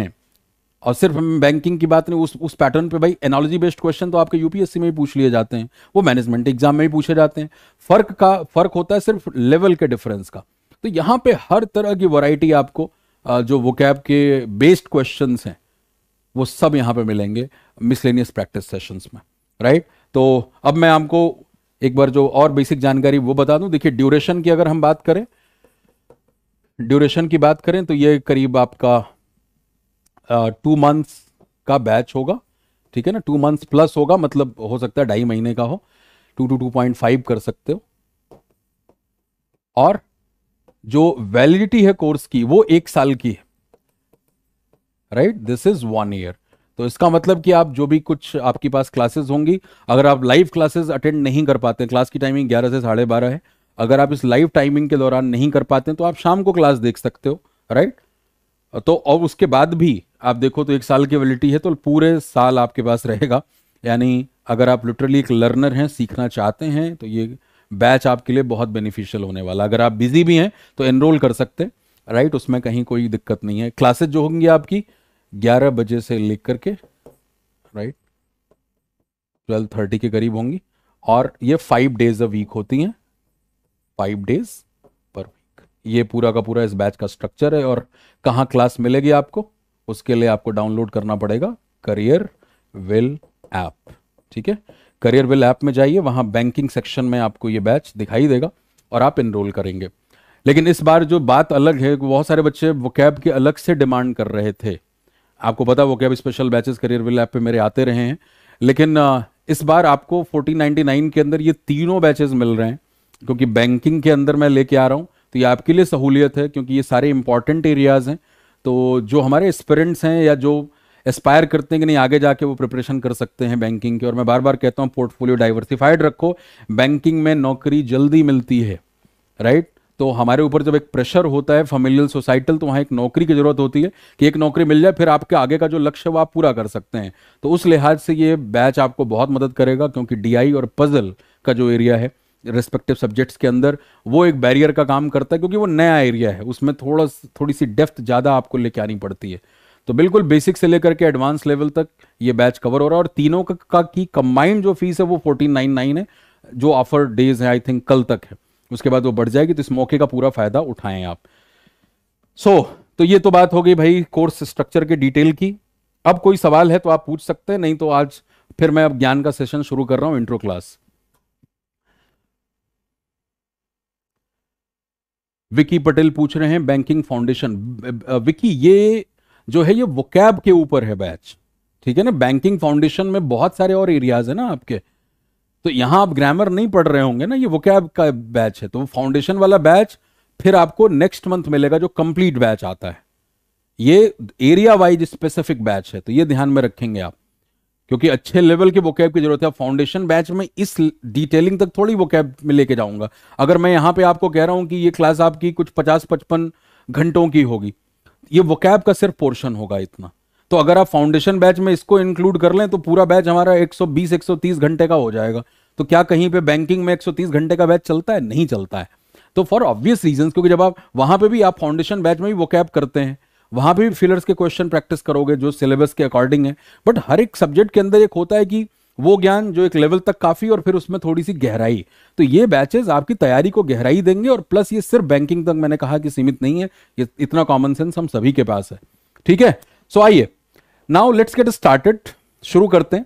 और सिर्फ हम बैंकिंग की बात नहीं उस उस पैटर्न पे भाई एनोलॉजी बेस्ड क्वेश्चन तो आपके यूपीएससी में भी पूछ लिए जाते हैं वो मैनेजमेंट एग्जाम में भी पूछे जाते हैं फर्क का फर्क होता है सिर्फ लेवल के डिफरेंस का तो यहां पे हर तरह की वैरायटी आपको जो वो कैब के बेस्ड क्वेश्चन हैं वो सब यहां पर मिलेंगे मिसलेनियस प्रैक्टिस सेशंस में राइट तो अब मैं आपको एक बार जो और बेसिक जानकारी वो बता दूं देखिए ड्यूरेशन की अगर हम बात करें ड्यूरेशन की बात करें तो ये करीब आपका टू मंथ्स का बैच होगा ठीक है ना टू मंथ्स प्लस होगा मतलब हो सकता है ढाई महीने का हो two two two point five कर सकते हो और जो वैलिडिटी है कोर्स की वो एक साल की है right this is one year तो इसका मतलब कि आप जो भी कुछ आपके पास क्लासेस होंगी अगर आप लाइव क्लासेस अटेंड नहीं कर पाते क्लास की टाइमिंग ग्यारह से साढ़े बारह है अगर आप इस लाइव टाइमिंग के दौरान नहीं कर पाते तो आप शाम को क्लास देख सकते हो राइट तो और उसके बाद भी आप देखो तो एक साल की वैलिटी है तो पूरे साल आपके पास रहेगा यानी अगर आप लिटरली एक लर्नर हैं सीखना चाहते हैं तो ये बैच आपके लिए बहुत बेनिफिशियल होने वाला अगर आप बिजी भी हैं तो एनरोल कर सकते हैं राइट उसमें कहीं कोई दिक्कत नहीं है क्लासेज जो होंगी आपकी ग्यारह बजे से लेकर करके राइट ट्वेल्व थर्टी के करीब होंगी और ये फाइव डेज अ वीक होती हैं फाइव डेज पर वीक ये पूरा का पूरा इस बैच का स्ट्रक्चर है और कहाँ क्लास मिलेगी आपको उसके लिए आपको डाउनलोड करना पड़ेगा करियर विल ऐप ठीक है करियर विल ऐप में जाइए वहाँ बैंकिंग सेक्शन में आपको ये बैच दिखाई देगा और आप इनरोल करेंगे लेकिन इस बार जो बात अलग है बहुत सारे बच्चे वो कैब के अलग से डिमांड कर रहे थे आपको पता वो क्या अभी special batches Careerwill app पे मेरे आते रहे हैं लेकिन इस बार आपको 1499 के अंदर ये तीनों बैचेस मिल रहे हैं क्योंकि बैंकिंग के अंदर मैं लेके आ रहा हूँ तो ये आपके लिए सहूलियत है क्योंकि ये सारे इंपॉर्टेंट एरियाज़ हैं तो जो हमारे एस्पिरेंट्स हैं या जो एस्पायर करते हैं कि नहीं आगे जाके वो प्रिपरेशन कर सकते हैं बैंकिंग के और मैं बार बार कहता हूँ पोर्टफोलियो डाइवर्सिफाइड रखो बैंकिंग में नौकरी जल्दी मिलती है राइट तो हमारे ऊपर जब एक प्रेशर होता है फेमिलियल सोसाइटल तो वहाँ एक नौकरी की ज़रूरत होती है कि एक नौकरी मिल जाए फिर आपके आगे का जो लक्ष्य है वो आप पूरा कर सकते हैं तो उस लिहाज से ये बैच आपको बहुत मदद करेगा क्योंकि डी और पजल का जो एरिया है रिस्पेक्टिव सब्जेक्ट्स के अंदर वो एक बैरियर का काम करता है क्योंकि वो नया एरिया है उसमें थोड़ा थोड़ी सी डेफ्थ ज़्यादा आपको लेके आनी पड़ती है तो बिल्कुल बेसिक से लेकर के एडवांस लेवल तक ये बैच कवर हो रहा है और तीनों का, का की कंबाइंड जो फीस है वो फोर्टीन नाइन नाइन है जो ऑफर डेज है आई थिंक कल तक है उसके बाद वो बढ़ जाएगी तो इस मौके का पूरा फायदा उठाएं आप सो so, तो ये तो बात हो गई भाई कोर्स स्ट्रक्चर के डिटेल की अब कोई सवाल है तो आप पूछ सकते हैं नहीं तो आज फिर मैं अब ज्ञान का सेशन शुरू कर रहा हूं इंट्रो क्लास विकी पटेल पूछ रहे हैं बैंकिंग फाउंडेशन विकी ये जो है ये वो के ऊपर है बैच ठीक है ना बैंकिंग फाउंडेशन में बहुत सारे और एरियाज है ना आपके तो यहां आप ग्रामर नहीं पढ़ रहे होंगे ना ये वो का बैच है तो फाउंडेशन वाला बैच फिर आपको नेक्स्ट मंथ मिलेगा जो कंप्लीट बैच आता है ये एरिया वाइज स्पेसिफिक बैच है तो ये ध्यान में रखेंगे आप क्योंकि अच्छे लेवल के वोकैब की जरूरत है फाउंडेशन बैच में इस डिटेलिंग तक थोड़ी वोकैब में लेके जाऊंगा अगर मैं यहां पे आपको कह रहा हूं कि ये क्लास आपकी कुछ पचास पचपन घंटों की होगी ये वोकैब का सिर्फ पोर्शन होगा इतना तो अगर आप फाउंडेशन बैच में इसको इंक्लूड कर लें तो पूरा बैच हमारा 120 130 घंटे का हो जाएगा तो क्या कहीं पे बैंकिंग में 130 घंटे का बैच चलता है नहीं चलता है तो फॉर ऑब्वियस रीजन क्योंकि जब आप वहां पर भी आप फाउंडेशन बैच में भी वो कैप करते हैं वहां पर भी फिलर्स के क्वेश्चन प्रैक्टिस करोगे जो सिलेबस के अकॉर्डिंग है बट हर एक सब्जेक्ट के अंदर एक होता है कि वो ज्ञान जो एक लेवल तक काफ़ी और फिर उसमें थोड़ी सी गहराई तो ये बैचेज आपकी तैयारी को गहराई देंगे और प्लस ये सिर्फ बैंकिंग तक मैंने कहा कि सीमित नहीं है ये इतना कॉमन सेंस हम सभी के पास है ठीक है सो आइए नाउ लेट्स गेट स्टार्टेड शुरू करते हैं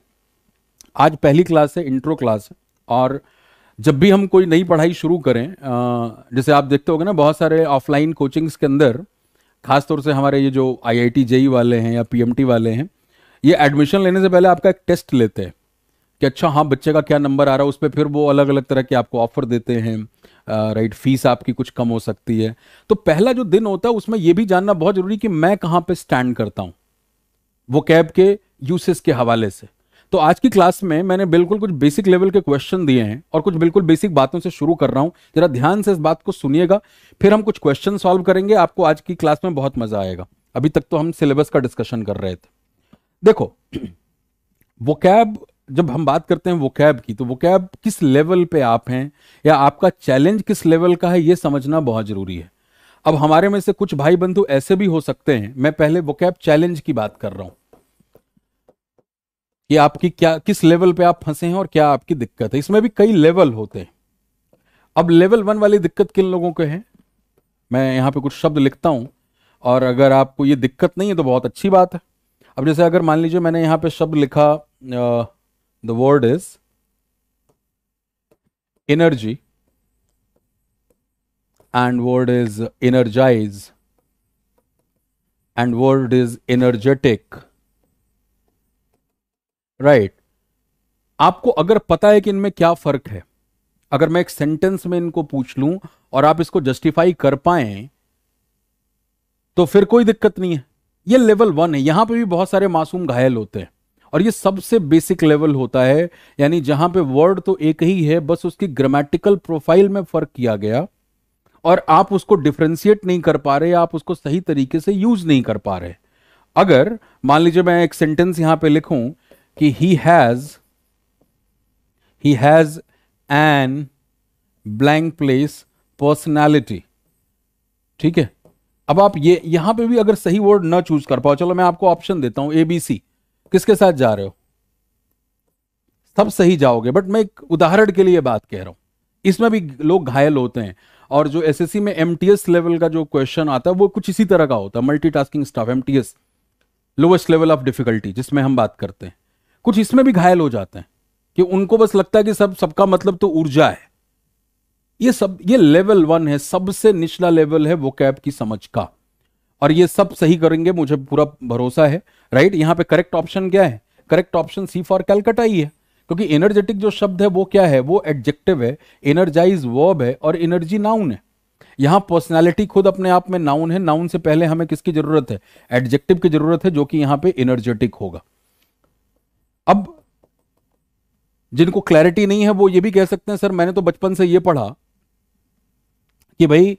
आज पहली क्लास है इंट्रो क्लास है और जब भी हम कोई नई पढ़ाई शुरू करें जैसे आप देखते होगे ना बहुत सारे ऑफलाइन कोचिंग्स के अंदर खासतौर से हमारे ये जो आई आई टी जेई वाले हैं या पी वाले हैं ये एडमिशन लेने से पहले आपका एक टेस्ट लेते हैं कि अच्छा हाँ बच्चे का क्या नंबर आ रहा है उस पर फिर वो अलग अलग तरह के आपको ऑफर देते हैं राइट फीस आपकी कुछ कम हो सकती है तो पहला जो दिन होता है उसमें ये भी जानना बहुत जरूरी कि मैं कहाँ पे स्टैंड करता हूँ वो कैब के यूसेस के हवाले से तो आज की क्लास में मैंने बिल्कुल कुछ बेसिक लेवल के क्वेश्चन दिए हैं और कुछ बिल्कुल बेसिक बातों से शुरू कर रहा हूँ जरा ध्यान से इस बात को सुनिएगा फिर हम कुछ क्वेश्चन सॉल्व करेंगे आपको आज की क्लास में बहुत मजा आएगा अभी तक तो हम सिलेबस का डिस्कशन कर रहे थे देखो वो कैब जब हम बात करते हैं वो कैब की तो वो कैब किस लेवल पे आप हैं या आपका चैलेंज किस लेवल का है ये समझना बहुत जरूरी है अब हमारे में से कुछ भाई बंधु ऐसे भी हो सकते हैं मैं पहले वो कैब चैलेंज की बात कर रहा हूँ कि आपकी क्या किस लेवल पे आप फंसे हैं और क्या आपकी दिक्कत है इसमें भी कई लेवल होते हैं अब लेवल वन वाली दिक्कत किन लोगों को है मैं यहां पे कुछ शब्द लिखता हूं और अगर आपको ये दिक्कत नहीं है तो बहुत अच्छी बात है अब जैसे अगर मान लीजिए मैंने यहां पे शब्द लिखा the word is energy and word is energize and word is energetic right आपको अगर पता है कि इनमें क्या फर्क है अगर मैं एक सेंटेंस में इनको पूछ लूं और आप इसको जस्टिफाई कर पाए तो फिर कोई दिक्कत नहीं है ये लेवल वन है यहां पे भी बहुत सारे मासूम घायल होते हैं और ये सबसे बेसिक लेवल होता है यानी जहां पे वर्ड तो एक ही है बस उसकी ग्रामेटिकल प्रोफाइल में फर्क किया गया और आप उसको डिफ्रेंशिएट नहीं कर पा रहे आप उसको सही तरीके से यूज नहीं कर पा रहे अगर मान लीजिए मैं एक सेंटेंस यहां पे लिखूं कि he has he has an blank place personality ठीक है अब आप ये यहां पे भी अगर सही वर्ड ना चूज कर पाओ चलो मैं आपको ऑप्शन देता हूं एबीसी किसके साथ जा रहे हो सब सही जाओगे बट मैं एक उदाहरण के लिए बात कह रहा हूं इसमें भी लोग घायल होते हैं और जो एसएससी में एमटीएस लेवल का जो क्वेश्चन आता है वो कुछ इसी तरह का होता है multitasking staff MTS lowest level of difficulty जिसमें हम बात करते हैं कुछ इसमें भी घायल हो जाते हैं कि उनको बस लगता है कि सब सबका मतलब तो ऊर्जा है ये सब ये लेवल वन है सबसे निचला लेवल है वो कैब की समझ का और ये सब सही करेंगे मुझे पूरा भरोसा है राइट यहाँ पे करेक्ट ऑप्शन क्या है correct option C for Calcutta ही है क्योंकि एनर्जेटिक जो शब्द है वो क्या है वो एडजेक्टिव है एनर्जाइज वर्ब है और एनर्जी नाउन है यहां पर्सनैलिटी खुद अपने आप में नाउन है नाउन से पहले हमें किसकी जरूरत है एडजेक्टिव की जरूरत है जो कि यहां पे एनर्जेटिक होगा अब जिनको क्लैरिटी नहीं है वो ये भी कह सकते हैं सर मैंने तो बचपन से ये पढ़ा कि भाई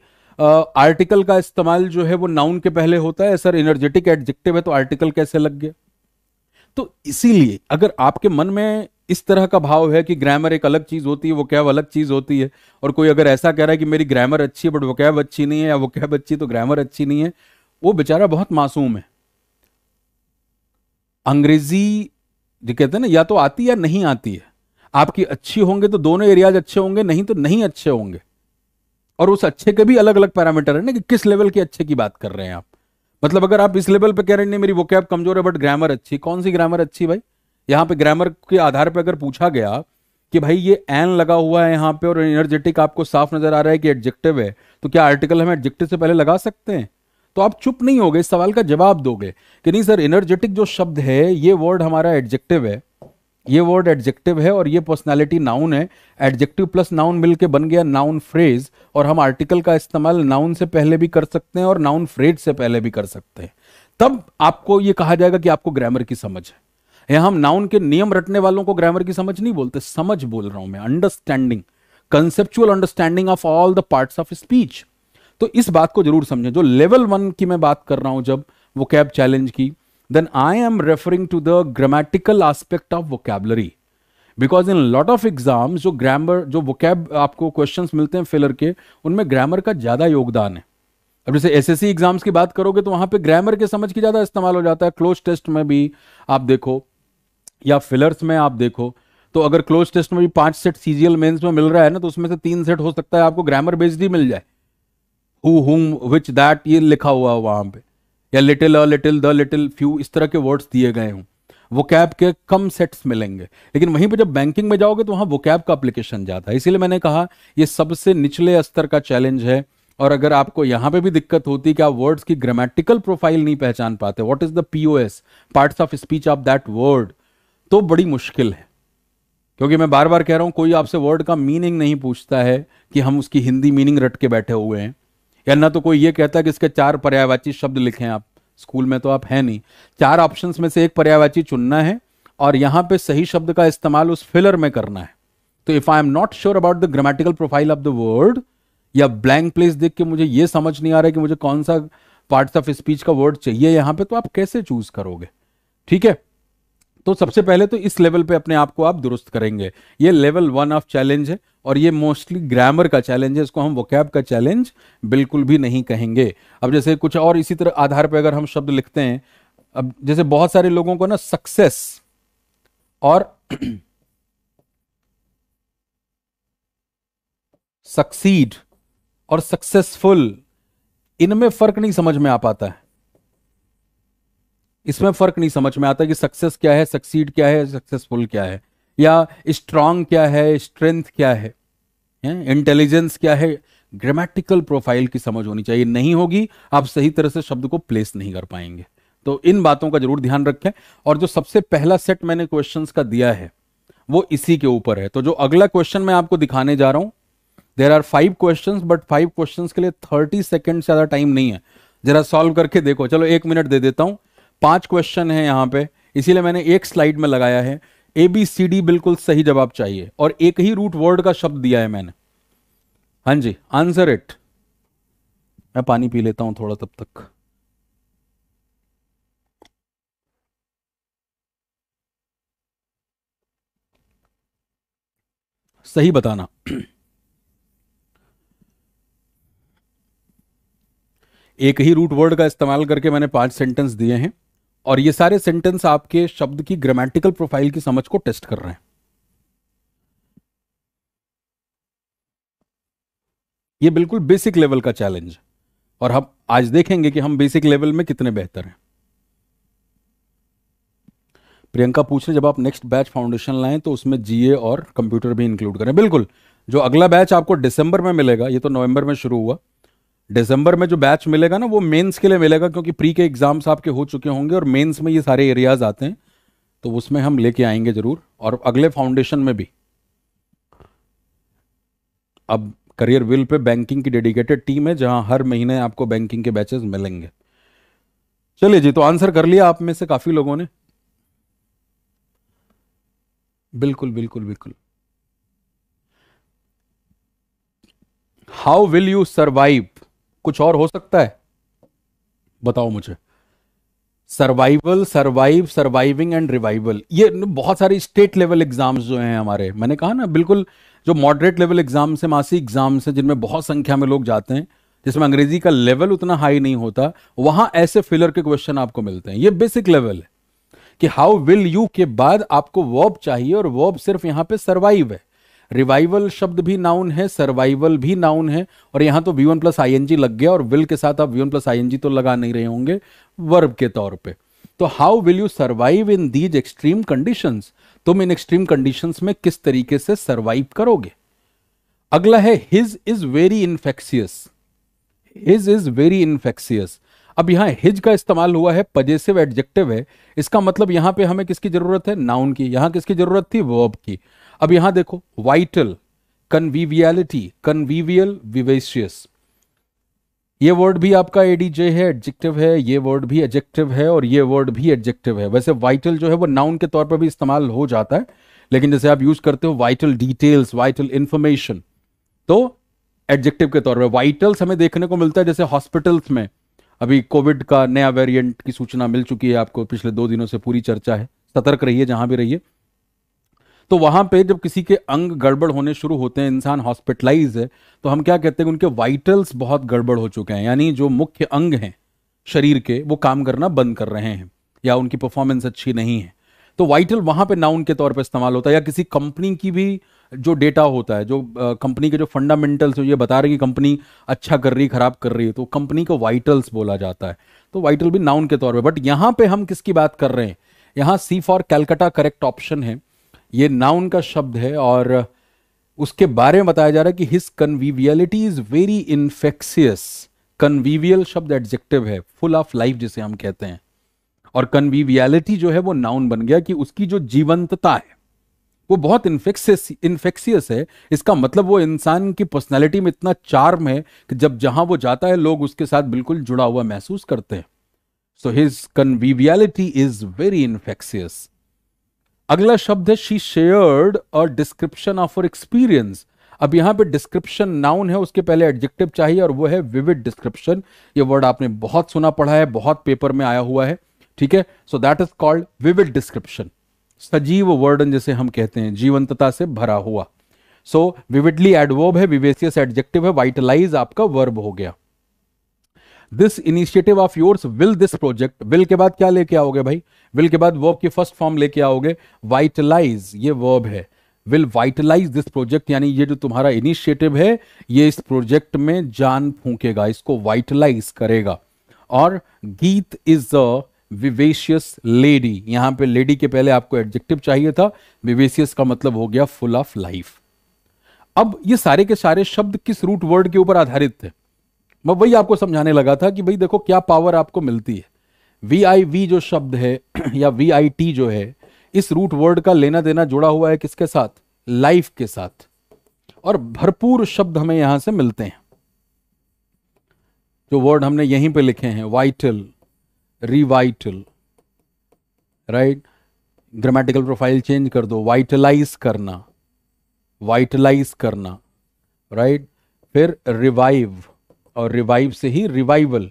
आर्टिकल का इस्तेमाल जो है वो नाउन के पहले होता है सर एनर्जेटिक एडजेक्टिव है तो आर्टिकल कैसे लग गया तो इसीलिए अगर आपके मन में इस तरह का भाव है कि ग्रामर एक अलग चीज होती है वो कैब अलग चीज होती है और कोई अगर ऐसा कह रहा है कि मेरी ग्रामर अच्छी है बट वो कैब अच्छी नहीं है या वो कैब अच्छी तो ग्रामर अच्छी नहीं है वो बेचारा बहुत मासूम है अंग्रेजी जो कहते हैं ना या तो आती या नहीं आती है आपकी अच्छी होंगे तो दोनों एरियाज अच्छे होंगे नहीं तो नहीं अच्छे होंगे और उस अच्छे के भी अलग अलग पैरामीटर है ना कि किस लेवल के अच्छे की बात कर रहे हैं आप मतलब अगर आप इस लेवल पे कह रहे हैं मेरी वो कैब कमजोर है बट ग्रामर अच्छी कौन सी ग्रामर अच्छी भाई यहाँ पे ग्रामर के आधार पर अगर पूछा गया कि भाई ये एन लगा हुआ है यहाँ पे और एनर्जेटिक आपको साफ नजर आ रहा है कि एडजेक्टिव है तो क्या आर्टिकल हम एडजेक्टिव से पहले लगा सकते हैं तो आप चुप नहीं होगे इस सवाल का जवाब दोगे कि नहीं सर एनर्जेटिक जो शब्द है ये वर्ड हमारा एडजेक्टिव है ये वर्ड एडजेक्टिव है और ये पर्सनालिटी नाउन है एडजेक्टिव प्लस नाउन मिलके बन गया नाउन फ्रेज और हम आर्टिकल का इस्तेमाल नाउन से पहले भी कर सकते हैं और नाउन फ्रेज से पहले भी कर सकते हैं तब आपको ये कहा जाएगा कि आपको ग्रामर की समझ है यहां हम नाउन के नियम रटने वालों को ग्रामर की समझ नहीं बोलते समझ बोल रहा हूं मैं understanding conceptual understanding of all the parts of speech तो इस बात को जरूर समझें जो लेवल वन की मैं बात कर रहा हूं जब वो कैब चैलेंज की then I am referring to the grammatical aspect of vocabulary because in lot of exam जो ग्रामर जो वोकैब आपको क्वेश्चन मिलते हैं फिलर के उनमें ग्रामर का ज़्यादा योगदान है अब जैसे एस एस सी एग्जाम्स की बात करोगे तो वहां पे ग्रामर के समझ की ज़्यादा इस्तेमाल हो जाता है क्लोज टेस्ट में भी आप देखो या फिलर्स में आप देखो तो अगर क्लोज टेस्ट में भी पांच सेट सीजीएल मेंस में मिल रहा है ना तो उसमें से तीन सेट हो सकता है आपको ग्रामर बेस्ड ही मिल जाए हु हुम विच दैट ये लिखा हुआ है वहां पे या लिटिल और लिटिल द लिटिल फ्यू इस तरह के वर्ड्स दिए गए हों वो कैब के कम सेट्स मिलेंगे लेकिन वहीं पे जब बैंकिंग में जाओगे तो वहां वो कैब का अप्लीकेशन जाता है इसीलिए मैंने कहा ये सबसे निचले स्तर का चैलेंज है और अगर आपको यहां पे भी दिक्कत होती कि आप वर्ड्स की ग्रामेटिकल प्रोफाइल नहीं पहचान पाते what is the POS parts of speech of that word तो बड़ी मुश्किल है क्योंकि मैं बार बार कह रहा हूं कोई आपसे वर्ड का मीनिंग नहीं पूछता है कि हम उसकी हिंदी मीनिंग रट के बैठे हुए हैं या ना तो कोई ये कहता है कि इसके चार पर्यायवाची शब्द लिखें आप स्कूल में तो आप हैं नहीं चार ऑप्शंस में से एक पर्यायवाची चुनना है और यहाँ पे सही शब्द का इस्तेमाल उस फिलर में करना है तो if I am not sure about the grammatical profile of the word या ब्लैंक प्लेस देख के मुझे ये समझ नहीं आ रहा है कि मुझे कौन सा पार्ट्स ऑफ स्पीच का वर्ड चाहिए यहाँ पे तो आप कैसे चूज करोगे ठीक है तो सबसे पहले तो इस लेवल पे अपने आप को आप दुरुस्त करेंगे ये लेवल वन ऑफ चैलेंज है और ये मोस्टली ग्रामर का चैलेंज है इसको हम वोकैब का चैलेंज बिल्कुल भी नहीं कहेंगे अब जैसे कुछ और इसी तरह आधार पर अगर हम शब्द लिखते हैं अब जैसे बहुत सारे लोगों को ना सक्सेस और सक्सीड और सक्सेसफुल इनमें फर्क नहीं समझ में आ पाता है इसमें फर्क नहीं समझ में आता कि सक्सेस क्या है सक्सीड क्या है सक्सेसफुल क्या है या स्ट्रांग क्या है स्ट्रेंथ क्या है इंटेलिजेंस क्या है ग्रामेटिकल प्रोफाइल की समझ होनी चाहिए नहीं होगी आप सही तरह से शब्द को प्लेस नहीं कर पाएंगे तो इन बातों का जरूर ध्यान रखें और जो सबसे पहला सेट मैंने क्वेश्चंस का दिया है वो इसी के ऊपर है तो जो अगला क्वेश्चन मैं आपको दिखाने जा रहा हूं there are five question but five question के लिए थर्टी सेकेंड से ज्यादा टाइम नहीं है जरा सॉल्व करके देखो चलो एक मिनट दे देता हूं पांच क्वेश्चन हैं यहां पे इसीलिए मैंने एक स्लाइड में लगाया है ए बी सी डी बिल्कुल सही जवाब चाहिए और एक ही रूट वर्ड का शब्द दिया है मैंने हां जी आंसर इट मैं पानी पी लेता हूं थोड़ा तब तक सही बताना एक ही रूट वर्ड का इस्तेमाल करके मैंने पांच सेंटेंस दिए हैं और ये सारे सेंटेंस आपके शब्द की ग्रामेटिकल प्रोफाइल की समझ को टेस्ट कर रहे हैं ये बिल्कुल बेसिक लेवल का चैलेंज और हम आज देखेंगे कि हम बेसिक लेवल में कितने बेहतर हैं प्रियंका पूछ रहे जब आप नेक्स्ट बैच फाउंडेशन लाएं तो उसमें जीए और कंप्यूटर भी इंक्लूड करें बिल्कुल जो अगला बैच आपको दिसंबर में मिलेगा ये तो नवंबर में शुरू हुआ दिसंबर में जो बैच मिलेगा ना वो मेंस के लिए मिलेगा क्योंकि प्री के एग्जाम्स आपके हो चुके होंगे और मेंस में ये सारे एरियाज आते हैं तो उसमें हम लेके आएंगे जरूर और अगले फाउंडेशन में भी अब करियर विल पे बैंकिंग की डेडिकेटेड टीम है जहां हर महीने आपको बैंकिंग के बैचेस मिलेंगे चलिए जी तो आंसर कर लिया आप में से काफी लोगों ने बिल्कुल बिल्कुल बिल्कुल हाउ विल यू सर्वाइव कुछ और हो सकता है बताओ मुझे survival survive surviving and revival ये बहुत सारी स्टेट लेवल एग्जाम्स जो हैं हमारे मैंने कहा ना बिल्कुल जो मॉडरेट लेवल एग्जाम से मासी एग्जाम्स हैं जिनमें बहुत संख्या में लोग जाते हैं जिसमें अंग्रेजी का लेवल उतना हाई नहीं होता वहां ऐसे फिलर के क्वेश्चन आपको मिलते हैं ये बेसिक लेवल है कि हाउ विल यू के बाद आपको वर्ब चाहिए और वर्ब सिर्फ यहां पे सर्वाइव है रिवाइवल शब्द भी नाउन है सर्वाइवल भी नाउन है और यहां तो V one plus I N G लग गया और विल के साथ आप V one plus I N G तो लगा नहीं रहे होंगे वर्ब के तौर पे तो how will you survive in these extreme conditions तुम इन एक्सट्रीम कंडीशंस में किस तरीके से सर्वाइव करोगे अगला है his is very infectious his is very infectious अब यहां हिज का इस्तेमाल हुआ है पजेसिव एडजेक्टिव है इसका मतलब यहां पे हमें किसकी जरूरत है नाउन की यहां किसकी जरूरत थी वर्ब की अब यहां देखो वाइटल कन्वीवियलिटी कन्वीवियल विवेशियस ये वर्ड भी आपका एडी जे है एडजेक्टिव है ये वर्ड भी एडजेक्टिव है और ये वर्ड भी एडजेक्टिव है वैसे वाइटल जो है वो नाउन के तौर पर भी इस्तेमाल हो जाता है लेकिन जैसे आप यूज करते हो वाइटल डिटेल्स वाइटल इंफॉर्मेशन तो एडजेक्टिव के तौर पर वाइटल्स हमें देखने को मिलता है जैसे हॉस्पिटल्स में अभी कोविड का नया वेरिएंट की सूचना मिल चुकी है आपको पिछले दो दिनों से पूरी चर्चा है सतर्क रहिए जहां भी रहिए तो वहां पे जब किसी के अंग गड़बड़ होने शुरू होते हैं इंसान हॉस्पिटलाइज है तो हम क्या कहते हैं उनके वाइटल्स बहुत गड़बड़ हो चुके हैं यानी जो मुख्य अंग हैं शरीर के वो काम करना बंद कर रहे हैं या उनकी परफॉर्मेंस अच्छी नहीं है तो वाइटल वहां पे नाउन के तौर पे इस्तेमाल होता है या किसी कंपनी की भी जो डेटा होता है जो कंपनी के जो फंडामेंटल्स हो ये बता रहे हैं कि कंपनी अच्छा कर रही है खराब कर रही है तो कंपनी को वाइटल्स बोला जाता है तो वाइटल भी नाउन के तौर पे बट यहां पे हम किसकी बात कर रहे हैं यहां C for Calcutta correct option है ये नाउन का शब्द है और उसके बारे में बताया जा रहा है कि his conviviality is very infectious convivial शब्द एडजेक्टिव है फुल ऑफ लाइफ जिसे हम कहते हैं और कन्वीवियलिटी जो है वो नाउन बन गया कि उसकी जो जीवंतता है वो बहुत इन्फेक्सियस इन्फेक्सियस है इसका मतलब वो इंसान की पर्सनैलिटी में इतना चार्म है कि जब जहां वो जाता है लोग उसके साथ बिल्कुल जुड़ा हुआ महसूस करते हैं so his conviviality is very infectious अगला शब्द है she shared a description of her experience अब यहां पे डिस्क्रिप्शन नाउन है उसके पहले एडजेक्टिव चाहिए और वो है विविड डिस्क्रिप्शन ये वर्ड आपने बहुत सुना पढ़ा है बहुत पेपर में आया हुआ है ठीक है so that is called vivid description सजीव वर्डन जैसे हम कहते हैं जीवंतता से भरा हुआ सो विविडली एडवर्ब है विवेसियस एडजेक्टिव है वाइटलाइज आपका वर्ब हो गया this initiative of yours will this project will के बाद क्या लेके आओगे भाई विल के बाद वर्ब की फर्स्ट फॉर्म लेके आओगे वाइटलाइज ये वर्ब है विल वाइटलाइज दिस प्रोजेक्ट यानी ये जो तुम्हारा इनिशिएटिव है ये इस प्रोजेक्ट में जान फूकेगा इसको वाइटलाइज करेगा और गीत इज अ विवेशियस लेडी यहां पे लेडी के पहले आपको एडजेक्टिव चाहिए था विवेशियस का मतलब हो गया फुल ऑफ लाइफ अब ये सारे के सारे शब्द किस रूट वर्ड के ऊपर आधारित थे मैं वही आपको समझाने लगा था कि भाई देखो क्या पावर आपको मिलती है वी आई वी जो शब्द है या वी आई टी जो है इस रूट वर्ड का लेना देना जुड़ा हुआ है किसके साथ लाइफ के साथ और भरपूर शब्द हमें यहां से मिलते हैं जो वर्ड हमने यहीं पे लिखे हैं vital revital right grammatical profile change कर दो वाइटलाइज करना वाइटलाइज करना राइट right? फिर रिवाइव और रिवाइव से ही रिवाइवल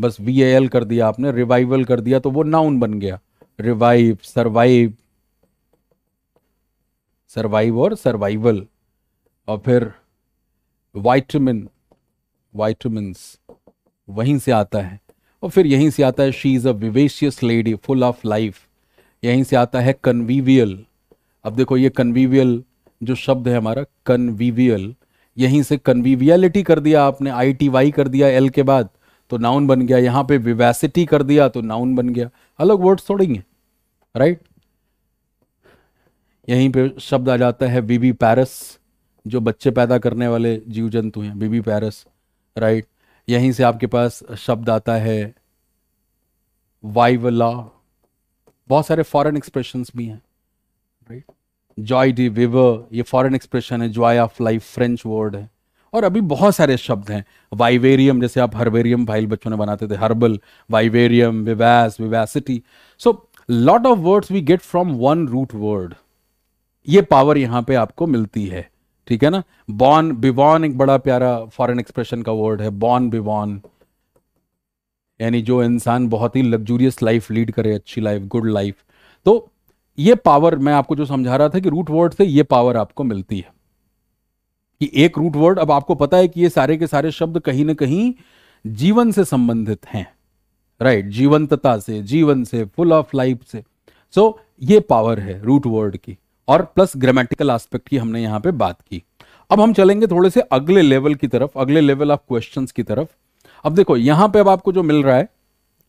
बस वी एल कर दिया आपने रिवाइवल कर दिया तो वो नाउन बन गया रिवाइव सरवाइव सरवाइव और सर्वाइवल और फिर वाइटमिन वाइटमिनस वहीं से आता है और फिर यहीं से आता है she is a vivacious lady full of life यहीं से आता है कन्वीवियल अब देखो ये कन्वीवियल जो शब्द है हमारा कन्वीवियल यहीं से कन्वीवियलिटी कर दिया आपने आई टी वाई कर दिया एल के बाद तो नाउन बन गया यहाँ पे विवेसिटी कर दिया तो नाउन बन गया अलग वर्ड्स थोड़ी हैं राइट यहीं पे शब्द आ जाता है बीबी पैरस जो बच्चे पैदा करने वाले जीव जंतु हैं बीबी पैरस राइट यहीं से आपके पास शब्द आता है वाइवला बहुत सारे फॉरेन एक्सप्रेशंस भी हैं राइट जॉय डी विव ये फॉरेन एक्सप्रेशन है joy of life French word है और अभी बहुत सारे शब्द हैं वाइवेरियम जैसे आप हर्बेरियम फाइल बच्चों ने बनाते थे herbal vivarium vivace vivacity so lot of words we get from one root word ये पावर यहाँ पे आपको मिलती है ठीक है ना बॉन बिवॉन एक बड़ा प्यारा फॉरेन एक्सप्रेशन का वर्ड है बॉन बिवॉन यानी जो इंसान बहुत ही लग्जूरियस लाइफ लीड करे अच्छी लाइफ गुड लाइफ तो ये पावर मैं आपको जो समझा रहा था कि रूट वर्ड से ये पावर आपको मिलती है कि एक रूट वर्ड अब आपको पता है कि ये सारे के सारे शब्द कहीं ना कहीं जीवन से संबंधित हैं राइट जीवंतता से जीवन से फुल ऑफ लाइफ से सो so, ये पावर है रूट वर्ड की और प्लस ग्रामेटिकल एस्पेक्ट की हमने यहां पे बात की अब हम चलेंगे थोड़े से अगले लेवल की तरफ अगले लेवल ऑफ क्वेश्चंस की तरफ अब देखो यहां पे अब आपको जो मिल रहा है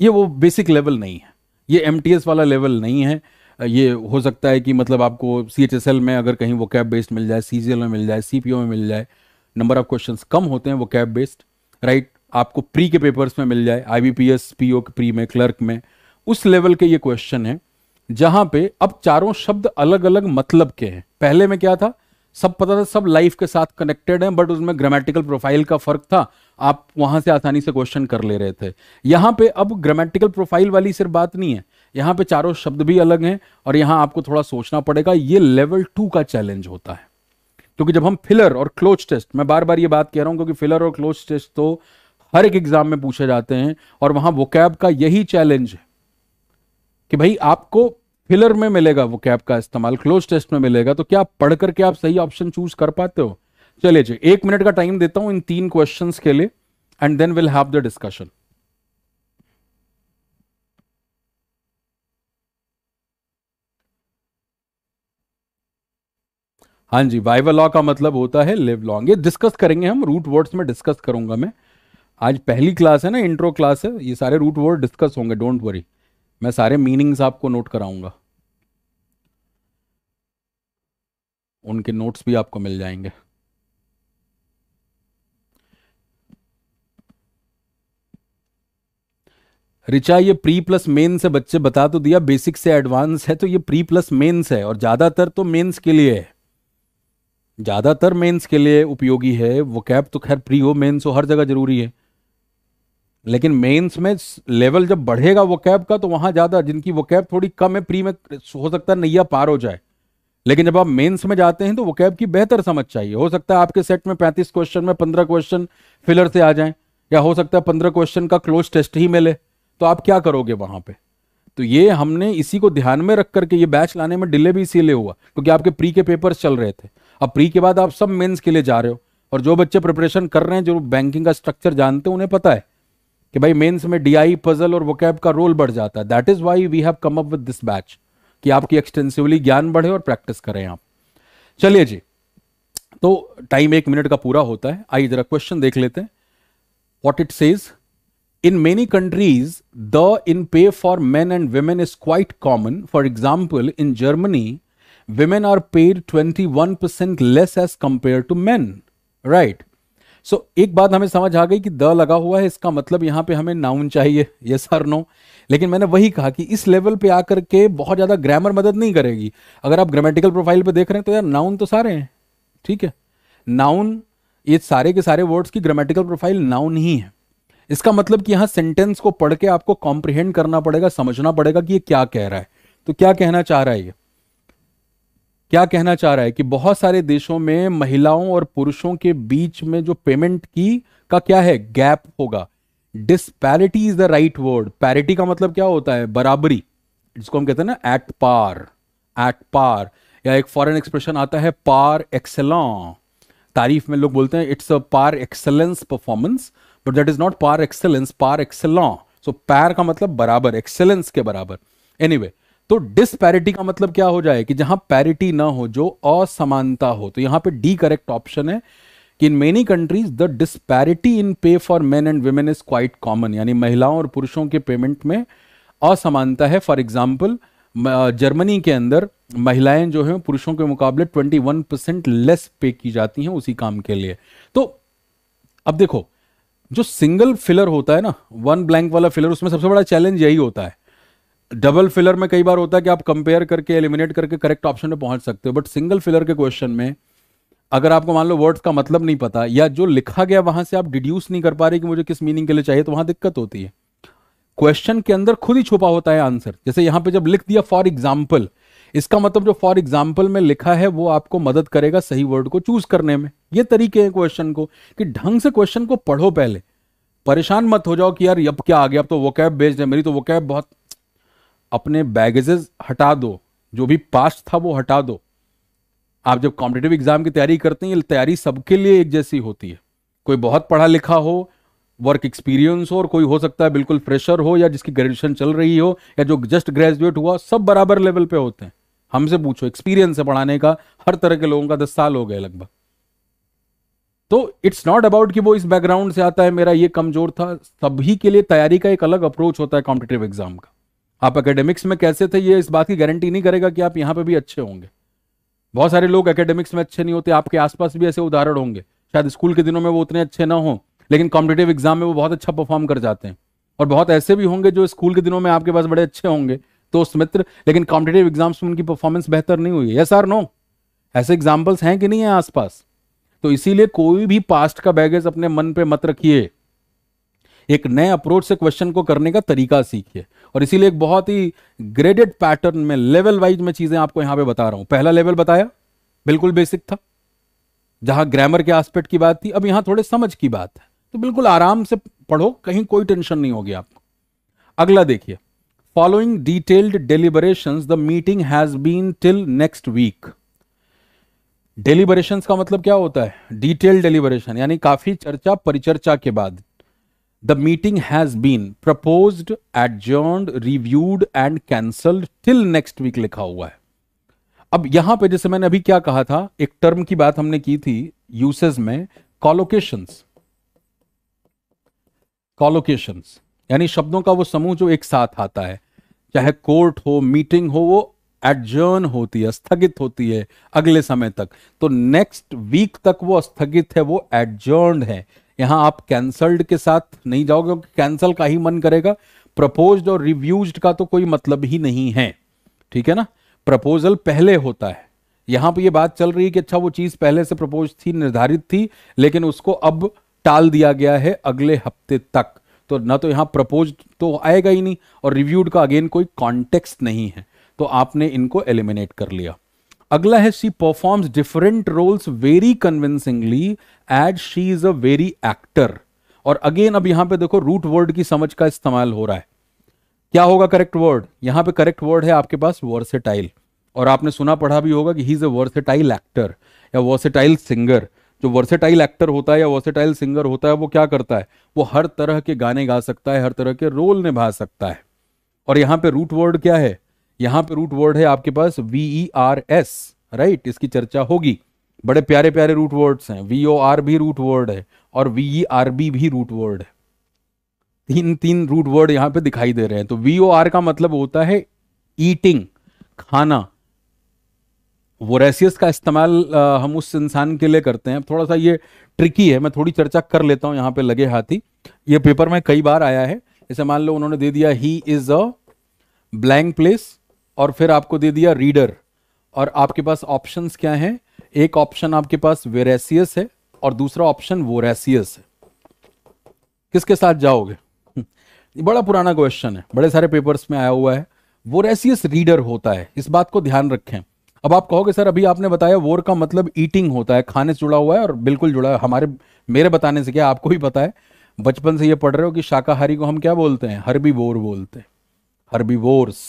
ये वो बेसिक लेवल नहीं है ये एम वाला लेवल नहीं है ये हो सकता है कि मतलब आपको सी एच एस एल में अगर कहीं वो कैब बेस्ड मिल जाए सी जी एल में मिल जाए सी पी ओ में मिल जाए नंबर ऑफ क्वेश्चन कम होते हैं वो कैब बेस्ड राइट आपको प्री के पेपर्स में मिल जाए I B P S P O के प्री में क्लर्क में उस लेवल के ये क्वेश्चन है जहां पे अब चारों शब्द अलग अलग मतलब के हैं पहले में क्या था सब पता था सब लाइफ के साथ कनेक्टेड हैं बट उसमें ग्रामेटिकल प्रोफाइल का फर्क था आप वहां से आसानी से क्वेश्चन कर ले रहे थे यहां पे अब ग्रामेटिकल प्रोफाइल वाली सिर्फ बात नहीं है यहां पे चारों शब्द भी अलग हैं और यहां आपको थोड़ा सोचना पड़ेगा ये लेवल टू का चैलेंज होता है क्योंकि जब हम फिलर और क्लोज टेस्ट मैं बार बार ये बात कह रहा हूं क्योंकि फिलर और क्लोज टेस्ट तो हर एक एग्जाम में पूछे जाते हैं और वहां वो का यही चैलेंज है कि भाई आपको फिलर में मिलेगा कैब का इस्तेमाल क्लोज टेस्ट में मिलेगा तो क्या पढ़ करके आप सही ऑप्शन चूज कर पाते हो चलिए जी एक मिनट का टाइम देता हूं इन तीन क्वेश्चन के लिए and then will have the discussion हाँ जी लॉ का मतलब होता है लिव लॉन्ग ये डिस्कस करेंगे हम रूट वर्ड्स में डिस्कस करूंगा मैं आज पहली क्लास है ना इंट्रो क्लास है ये सारे रूट वर्ड डिस्कस होंगे डोंट वरी मैं सारे मीनिंग्स आपको नोट कराऊंगा उनके नोट्स भी आपको मिल जाएंगे रिचा ये प्री प्लस मेंस है बच्चे बता तो दिया बेसिक से एडवांस है तो ये प्री प्लस मेंस है और ज़्यादातर तो मेंस के लिए है ज़्यादातर मेंस के लिए उपयोगी है वो कैप तो खैर प्री हो मेंस हो हर जगह ज़रूरी है लेकिन मेंस में लेवल जब बढ़ेगा वो कैब का तो वहाँ ज़्यादा जिनकी वो कैब थोड़ी कम है प्री में हो सकता है नैया पार हो जाए लेकिन जब आप मेंस में जाते हैं तो वो कैब की बेहतर समझ चाहिए हो सकता है आपके सेट में पैंतीस क्वेश्चन में पंद्रह क्वेश्चन फिलर से आ जाए या हो सकता है पंद्रह क्वेश्चन का क्लोज टेस्ट ही मिले तो आप क्या करोगे वहाँ पर तो ये हमने इसी को ध्यान में रख करके ये बैच लाने में डिले भी इसीलिए हुआ क्योंकि आपके प्री के पेपर्स चल रहे थे अब प्री के बाद आप सब मेंस के लिए जा रहे हो और जो बच्चे प्रिपरेशन कर रहे हैं जो बैंकिंग का स्ट्रक्चर जानते हैं उन्हें पता है कि भाई मेंस में डीआई पजल और वोकैब का रोल बढ़ जाता है that is why we have come up with this batch कि आपकी एक्सटेंसिवली ज्ञान बढ़े और प्रैक्टिस करें आप चलिए जी तो टाइम एक मिनट का पूरा होता है आइए जरा क्वेश्चन देख लेते हैं what it says In many countries, the in pay for men and women is quite common. For example, in Germany, women are paid 21% less as compared to men right so so, एक बात हमें समझ आ गई कि the लगा हुआ है इसका मतलब यहां पे हमें नाउन चाहिए ये सर नो लेकिन मैंने वही कहा कि इस लेवल पे आकर के बहुत ज़्यादा ग्रामर मदद नहीं करेगी अगर आप ग्रामेटिकल प्रोफाइल पे देख रहे हैं तो यार नाउन तो सारे हैं ठीक है नाउन ये सारे के सारे वर्ड्स की ग्रामेटिकल प्रोफाइल नाउन ही है इसका मतलब कि यहाँ सेंटेंस को पढ़ के आपको कॉम्प्रिहेंड करना पड़ेगा समझना पड़ेगा कि ये क्या कह रहा है तो क्या कहना चाह रहा है ये क्या कहना चाह रहा है कि बहुत सारे देशों में महिलाओं और पुरुषों के बीच में जो पेमेंट की का क्या है गैप होगा disparity is the right word parity का मतलब क्या होता है बराबरी जिसको हम कहते हैं ना एट पार एट पार या एक फॉरेन एक्सप्रेशन आता है पार एक्सेलॉन तारीफ में लोग बोलते हैं it's a par excellence performance but that is not par excellence par excellence so par का मतलब बराबर एक्सेलेंस के बराबर एनी anyway, तो डिस्पैरिटी का मतलब क्या हो जाए कि जहां पैरिटी ना हो जो असमानता हो तो यहां पे डी करेक्ट ऑप्शन है कि in many countries the disparity in pay for men and women is quite common यानी महिलाओं और पुरुषों के पेमेंट में असमानता है फॉर एग्जाम्पल जर्मनी के अंदर महिलाएं जो हैं पुरुषों के मुकाबले 21 परसेंट लेस पे की जाती हैं उसी काम के लिए तो अब देखो जो सिंगल फिलर होता है ना वन ब्लैंक वाला फिलर उसमें सबसे बड़ा चैलेंज यही होता है डबल फिलर में कई बार होता है कि आप कंपेयर करके एलिमिनेट करके करेक्ट ऑप्शन में पहुंच सकते हो बट सिंगल फिलर के क्वेश्चन में अगर आपको मान लो वर्ड्स का मतलब नहीं पता या जो लिखा गया वहां से आप डिड्यूस नहीं कर पा रहे कि मुझे किस मीनिंग के लिए चाहिए तो वहां दिक्कत होती है क्वेश्चन के अंदर खुद ही छुपा होता है आंसर जैसे यहां पे जब लिख दिया फॉर एग्जाम्पल इसका मतलब जो फॉर एग्जाम्पल में लिखा है वो आपको मदद करेगा सही वर्ड को चूज करने में ये तरीके हैं क्वेश्चन को कि ढंग से क्वेश्चन को पढ़ो पहले परेशान मत हो जाओ कि यार अब क्या आ गया अब तो वो कैब बेस्ड है मेरी तो वो कैब बहुत अपने बैगेजेस हटा दो जो भी पास्ट था वो हटा दो आप जब कॉम्पिटेटिव एग्जाम की तैयारी करते हैं तैयारी सबके लिए एक जैसी होती है कोई बहुत पढ़ा लिखा हो वर्क एक्सपीरियंस हो और कोई हो सकता है बिल्कुल फ्रेशर हो या जिसकी ग्रेजुएशन चल रही हो या जो जस्ट ग्रेजुएट हुआ सब बराबर लेवल पे होते हैं हमसे पूछो एक्सपीरियंस है पढ़ाने का हर तरह के लोगों का दस साल हो गए लगभग तो इट्स नॉट अबाउट कि वो इस बैकग्राउंड से आता है मेरा ये कमजोर था सभी के लिए तैयारी का एक अलग अप्रोच होता है कॉम्पिटेटिव एग्जाम का आप एकेडमिक्स में कैसे थे ये इस बात की गारंटी नहीं करेगा कि आप यहाँ पे भी अच्छे होंगे बहुत सारे लोग एकेडमिक्स में अच्छे नहीं होते आपके आसपास भी ऐसे उदाहरण होंगे शायद स्कूल के दिनों में वो उतने अच्छे ना हों लेकिन कॉम्पिटेटिव एग्जाम में वो बहुत अच्छा परफॉर्म कर जाते हैं और बहुत ऐसे भी होंगे जो स्कूल के दिनों में आपके पास बड़े अच्छे होंगे दोस्त मित्र लेकिन कॉम्पिटेटिव एग्जाम्स में उनकी परफॉर्मेंस बेहतर नहीं हुई है सर नो ऐसे एग्जाम्पल्स हैं कि नहीं है आसपास तो इसीलिए कोई भी पास्ट का बैगेज अपने मन पे मत रखिए एक नए अप्रोच से क्वेश्चन को करने का तरीका सीखिए और इसीलिए एक बहुत ही ग्रेडेड पैटर्न में लेवल वाइज में चीजें आपको यहां पे बता रहा हूं पहला लेवल बताया बिल्कुल बेसिक था जहां ग्रामर के एस्पेक्ट की बात थी अब यहां थोड़े समझ की बात है तो बिल्कुल आराम से पढ़ो कहीं कोई टेंशन नहीं होगी आपको अगला देखिए following detailed deliberation the meeting has been till next week deliberation का मतलब क्या होता है डिटेल डेलीबरेशन यानी काफी चर्चा परिचर्चा के बाद the meeting has been proposed, adjourned, reviewed and cancelled till next week लिखा हुआ है अब यहां पे जैसे मैंने अभी क्या कहा था एक टर्म की बात हमने की थी यूसेज में कॉलोकेशंस कॉलोकेशंस यानी शब्दों का वो समूह जो एक साथ आता है चाहे कोर्ट हो मीटिंग हो वो एडजर्न होती है स्थगित होती है अगले समय तक तो नेक्स्ट वीक तक वो स्थगित है वो एडजर्न है यहां आप कैंसल्ड के साथ नहीं जाओगे क्योंकि कैंसल का ही मन करेगा प्रपोज और रिव्यूज का तो कोई मतलब ही नहीं है ठीक है ना प्रपोजल पहले होता है यहां पर यह बात चल रही है कि अच्छा वो चीज़ पहले से प्रपोज थी निर्धारित थी लेकिन उसको अब टाल दिया गया है अगले हफ्ते तक तो ना तो यहां प्रपोज तो आएगा ही नहीं और रिव्यूड का अगेन कोई कॉन्टेक्स्ट नहीं है तो आपने इनको एलिमिनेट कर लिया अगला है she performs different roles very convincingly as she is a very actor और अगेन अब यहां पे देखो रूट वर्ड की समझ का इस्तेमाल हो रहा है क्या होगा करेक्ट वर्ड यहां पे करेक्ट वर्ड है आपके पास वर्सेटाइल और आपने सुना पढ़ा भी होगा कि he is a versatile actor या वर्सेटाइल सिंगर जो वर्सेटाइल एक्टर होता है या वर्सेटाइल सिंगर होता है वो क्या करता है वो हर तरह के गाने गा सकता है हर तरह के रोल निभा सकता है और यहां पे रूट वर्ड क्या है यहां पे रूट वर्ड है आपके पास वीई आर एस राइट इसकी चर्चा होगी बड़े प्यारे प्यारे रूट वर्ड्स हैं वी ओ आर भी रूट वर्ड है और वी ई आर बी भी रूट वर्ड है तीन तीन रूट वर्ड यहाँ पे दिखाई दे रहे हैं तो वी ओ आर का मतलब होता है ईटिंग खाना वोरेसियस का इस्तेमाल हम उस इंसान के लिए करते हैं थोड़ा सा ये ट्रिकी है मैं थोड़ी चर्चा कर लेता हूं यहां पे लगे हाथी ये पेपर में कई बार आया है इसे मान लो उन्होंने दे दिया he is a blank place और फिर आपको दे दिया रीडर और आपके पास ऑप्शंस क्या हैं एक ऑप्शन आपके पास वेरेसियस है और दूसरा ऑप्शन वोरेसियस है किसके साथ जाओगे बड़ा पुराना क्वेश्चन है बड़े सारे पेपर्स में आया हुआ है वोरेसियस रीडर होता है इस बात को ध्यान रखें अब आप कहोगे सर अभी आपने बताया वोर का मतलब ईटिंग होता है खाने से जुड़ा हुआ है और बिल्कुल जुड़ा है हमारे मेरे बताने से क्या आपको भी पता है बचपन से ये पढ़ रहे हो कि शाकाहारी को हम क्या बोलते हैं हरबी वोर बोलते हैं हरबी वोर्स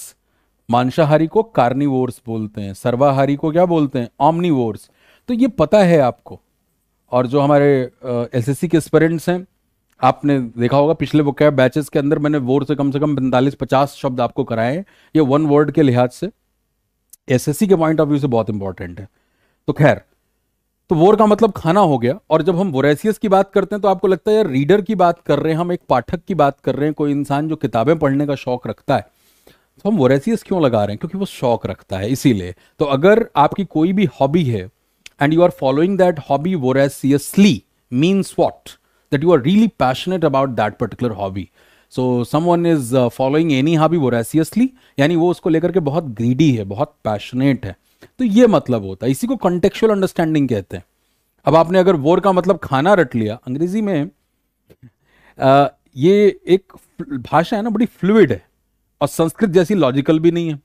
मांसाहारी को कार्निवोर्स बोलते हैं सर्वाहारी को क्या बोलते हैं ऑमनी वोर्स तो ये पता है आपको और जो हमारे uh, के स्पेरेंट्स हैं आपने देखा होगा पिछले वो कैब बैचेस के अंदर मैंने वोर से कम से कम पैंतालीस पचास शब्द आपको कराए हैं ये वन वर्ड के लिहाज से एस के पॉइंट ऑफ व्यू से बहुत इंपॉर्टेंट है तो खैर तो वोर का मतलब खाना हो गया और जब हम वोरेसियस की बात करते हैं तो आपको लगता है यार रीडर की बात कर रहे हैं हम एक पाठक की बात कर रहे हैं कोई इंसान जो किताबें पढ़ने का शौक रखता है तो हम वोरेसियस क्यों लगा रहे हैं क्योंकि वो शौक रखता है इसीलिए तो अगर आपकी कोई भी हॉबी है and you are following that hobby voraciously means what? That you are really passionate about that particular hobby. So someone is following any hobby voraciously यानी वो उसको लेकर के बहुत ग्रीडी है बहुत पैशनेट है तो ये मतलब होता है इसी को कॉन्टेक्चुअल अंडरस्टैंडिंग कहते हैं अब आपने अगर वोर का मतलब खाना रट लिया अंग्रेजी में आ, ये एक भाषा है ना बड़ी फ्लूड है और संस्कृत जैसी लॉजिकल भी नहीं है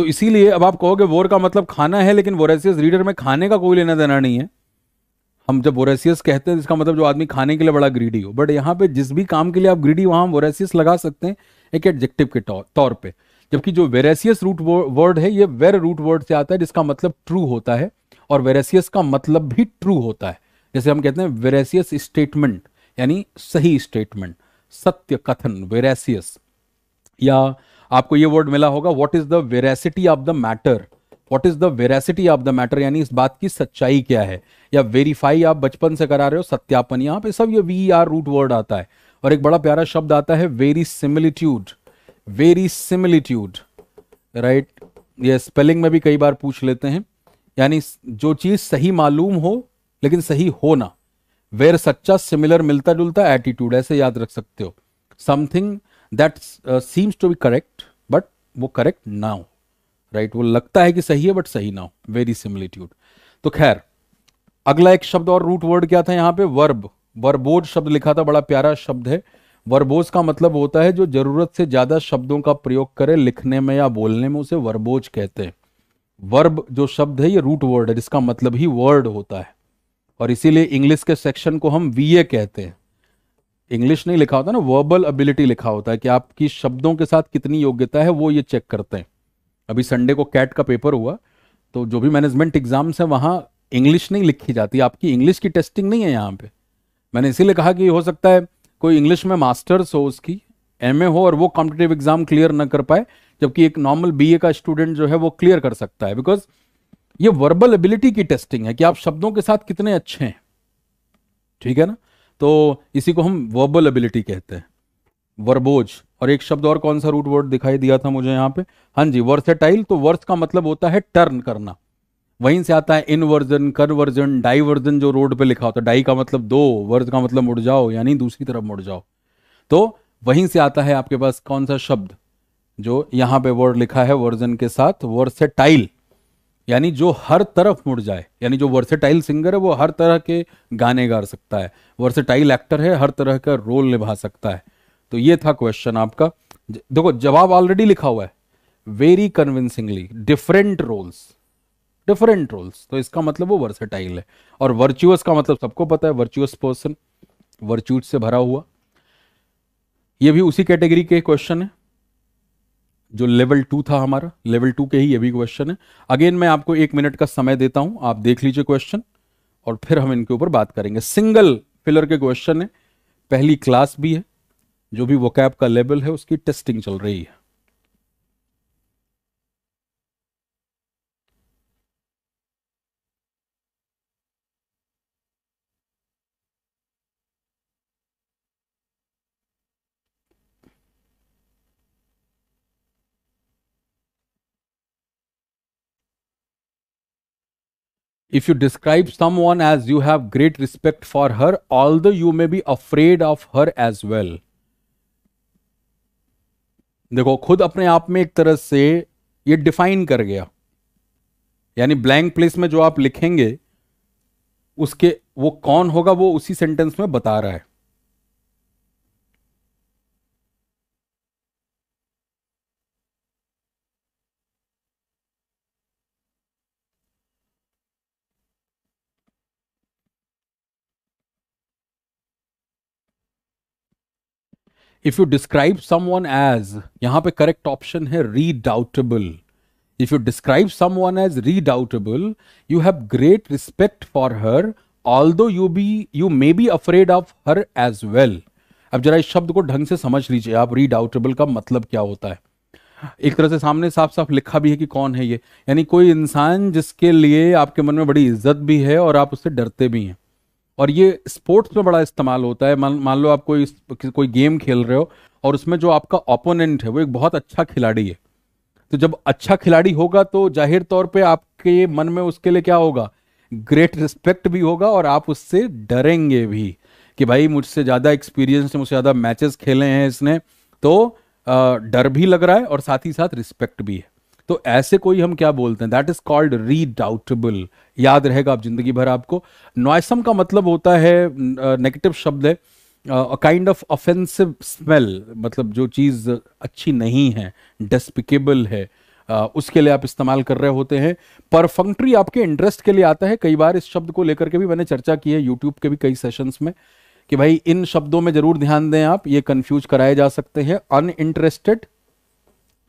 तो इसीलिए अब आप कहोगे वोर का मतलब खाना है लेकिन वोरेसियस रीडर में खाने का कोई लेना देना नहीं है हम जब वोरेसियस कहते हैं इसका मतलब जो आदमी खाने के लिए बड़ा ग्रीडी हो बट यहाँ पे जिस भी काम के लिए आप ग्रीडी वहाँ हम वोरेसियस लगा सकते हैं एक एडजेक्टिव के तौर पर जबकि जो वेरेसियस रूट वर्ड है ये वेर रूट वर्ड से आता है जिसका मतलब ट्रू होता है और वेरेसियस का मतलब भी ट्रू होता है जैसे हम कहते हैं वेरेसियस स्टेटमेंट यानी सही स्टेटमेंट सत्य कथन वेरेसियस या आपको ये वर्ड मिला होगा what is the veracity of the matter what is the veracity of the matter यानी इस बात की सच्चाई क्या है या वेरीफाई आप बचपन से करा रहे हो सत्यापन यहां पे सब ये वी आर रूट वर्ड आता है और एक बड़ा प्यारा शब्द आता है very similitude very similitude right ये स्पेलिंग में भी कई बार पूछ लेते हैं यानी जो चीज सही मालूम हो लेकिन सही हो ना वेर सच्चा सिमिलर मिलता जुलता एटीट्यूड ऐसे याद रख सकते हो something that seems to be correct but वो करेक्ट ना हो राइट वो लगता है कि सही है बट सही ना हो वेरी सिमिलिट्यूड तो खैर अगला एक शब्द और रूट वर्ड क्या था यहां पे वर्ब वर्बोज शब्द लिखा था बड़ा प्यारा शब्द है वर्बोज का मतलब होता है जो जरूरत से ज्यादा शब्दों का प्रयोग करे लिखने में या बोलने में उसे वर्बोज कहते हैं वर्ब जो शब्द है ये रूट वर्ड है जिसका मतलब ही वर्ड होता है और इसीलिए इंग्लिश के सेक्शन को हम वी कहते हैं इंग्लिश नहीं लिखा होता ना वर्बल एबिलिटी लिखा होता है कि आपकी शब्दों के साथ कितनी योग्यता है वो ये चेक करते हैं अभी संडे को कैट का पेपर हुआ तो जो भी मैनेजमेंट एग्जाम्स हैं वहाँ इंग्लिश नहीं लिखी जाती आपकी इंग्लिश की टेस्टिंग नहीं है यहाँ पे मैंने इसीलिए कहा कि हो सकता है कोई इंग्लिश में मास्टर्स हो उसकी एम हो और वो कॉम्पिटेटिव एग्जाम क्लियर ना कर पाए जबकि एक नॉर्मल बी का स्टूडेंट जो है वो क्लियर कर सकता है बिकॉज ये वर्बल एबिलिटी की टेस्टिंग है कि आप शब्दों के साथ कितने अच्छे हैं ठीक है ना तो इसी को हम वर्बल एबिलिटी कहते हैं वर्बोज और एक शब्द और कौन सा रूट वर्ड दिखाई दिया था मुझे यहाँ पे हाँ जी वर्सेटाइल तो वर्स का मतलब होता है टर्न करना वहीं से आता है इनवर्जन कन्वर्जन डाइवर्जन जो रोड पे लिखा होता है डाई का मतलब दो वर्ज का मतलब मुड़ जाओ यानी दूसरी तरफ मुड़ जाओ तो वहीं से आता है आपके पास कौन सा शब्द जो यहाँ पे वर्ड लिखा है वर्जन के साथ वर्सेटाइल यानी जो हर तरफ मुड़ जाए यानी जो वर्सेटाइल सिंगर है वो हर तरह के गाने गा सकता है वर्सेटाइल एक्टर है हर तरह का रोल निभा सकता है तो ये था क्वेश्चन आपका देखो जवाब ऑलरेडी लिखा हुआ है very convincingly different roles different roles तो इसका मतलब वो वर्सेटाइल है और वर्चुअस का मतलब सबको पता है वर्चुअस पर्सन वर्च्यूट से भरा हुआ ये भी उसी कैटेगरी के क्वेश्चन है जो लेवल टू था हमारा लेवल टू के ही ये भी क्वेश्चन है अगेन मैं आपको एक मिनट का समय देता हूं आप देख लीजिए क्वेश्चन और फिर हम इनके ऊपर बात करेंगे सिंगल फिलर के क्वेश्चन है पहली क्लास भी है जो भी वोकैब का लेवल है उसकी टेस्टिंग चल रही है If you describe someone as you have great respect for her, although you may be afraid of her as well. देखो खुद अपने आप में एक तरह से ये डिफाइन कर गया यानी ब्लैंक प्लेस में जो आप लिखेंगे उसके वो कौन होगा वो उसी सेंटेंस में बता रहा है if you describe someone as यहां पे करेक्ट ऑप्शन है redoubtable if you describe someone as redoubtable you have great respect for her although you be you may be afraid of her as well अब जरा इस शब्द को ढंग से समझ लीजिए आप रीडाउटेबल का मतलब क्या होता है एक तरह से सामने साफ साफ लिखा भी है कि कौन है ये यानी कोई इंसान जिसके लिए आपके मन में बड़ी इज्जत भी है और आप उससे डरते भी हैं और ये स्पोर्ट्स में बड़ा इस्तेमाल होता है मान लो आप कोई कोई गेम खेल रहे हो और उसमें जो आपका ओपोनेंट है वो एक बहुत अच्छा खिलाड़ी है तो जब अच्छा खिलाड़ी होगा तो जाहिर तौर पे आपके मन में उसके लिए क्या होगा ग्रेट रिस्पेक्ट भी होगा और आप उससे डरेंगे भी कि भाई मुझसे ज़्यादा एक्सपीरियंस है मुझसे ज़्यादा मैचेस खेले हैं इसने तो डर भी लग रहा है और साथ ही साथ रिस्पेक्ट भी है तो ऐसे कोई हम क्या बोलते हैं दैट इज कॉल्ड रीडाउटेबल याद रहेगा आप जिंदगी भर आपको नॉइसम का मतलब होता है नेगेटिव शब्द है काइंड ऑफ ऑफेंसिव स्मेल मतलब जो चीज़ अच्छी नहीं है डेस्पिकेबल है uh, उसके लिए आप इस्तेमाल कर रहे होते हैं परफंक्ट्री आपके इंटरेस्ट के लिए आता है कई बार इस शब्द को लेकर के भी मैंने चर्चा की है यूट्यूब के भी कई सेशंस में कि भाई इन शब्दों में ज़रूर ध्यान दें आप ये कंफ्यूज कराए जा सकते हैं अनइंटरेस्टेड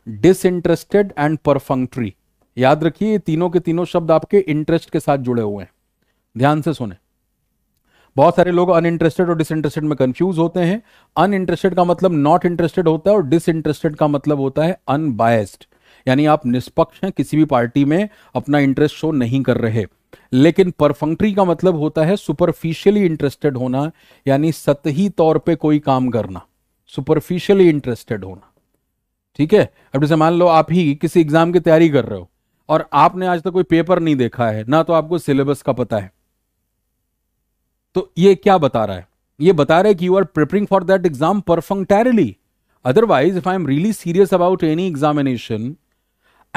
डिसइंटरेस्टेड एंड परफंक्ट्री याद रखिए तीनों के तीनों शब्द आपके इंटरेस्ट के साथ जुड़े हुए हैं ध्यान से सुने बहुत सारे लोग अनइंटरेस्टेड और डिसइंटरेस्टेड में कंफ्यूज होते हैं अनइंटरेस्टेड का मतलब नॉट इंटरेस्टेड होता है और डिसइंटरेस्टेड का मतलब होता है अनबायस्ड यानी आप निष्पक्ष हैं किसी भी पार्टी में अपना इंटरेस्ट शो नहीं कर रहे लेकिन परफंक्ट्री का मतलब होता है सुपरफिशियली इंटरेस्टेड होना यानी सतही तौर पे कोई काम करना सुपरफिशियली इंटरेस्टेड होना ठीक है अब जैसे मान लो आप ही किसी एग्जाम की तैयारी कर रहे हो और आपने आज तक तो कोई पेपर नहीं देखा है ना तो आपको सिलेबस का पता है तो ये क्या बता रहा है ये बता रहा है कि you are preparing for that exam perfunctorily otherwise if I am really serious about any examination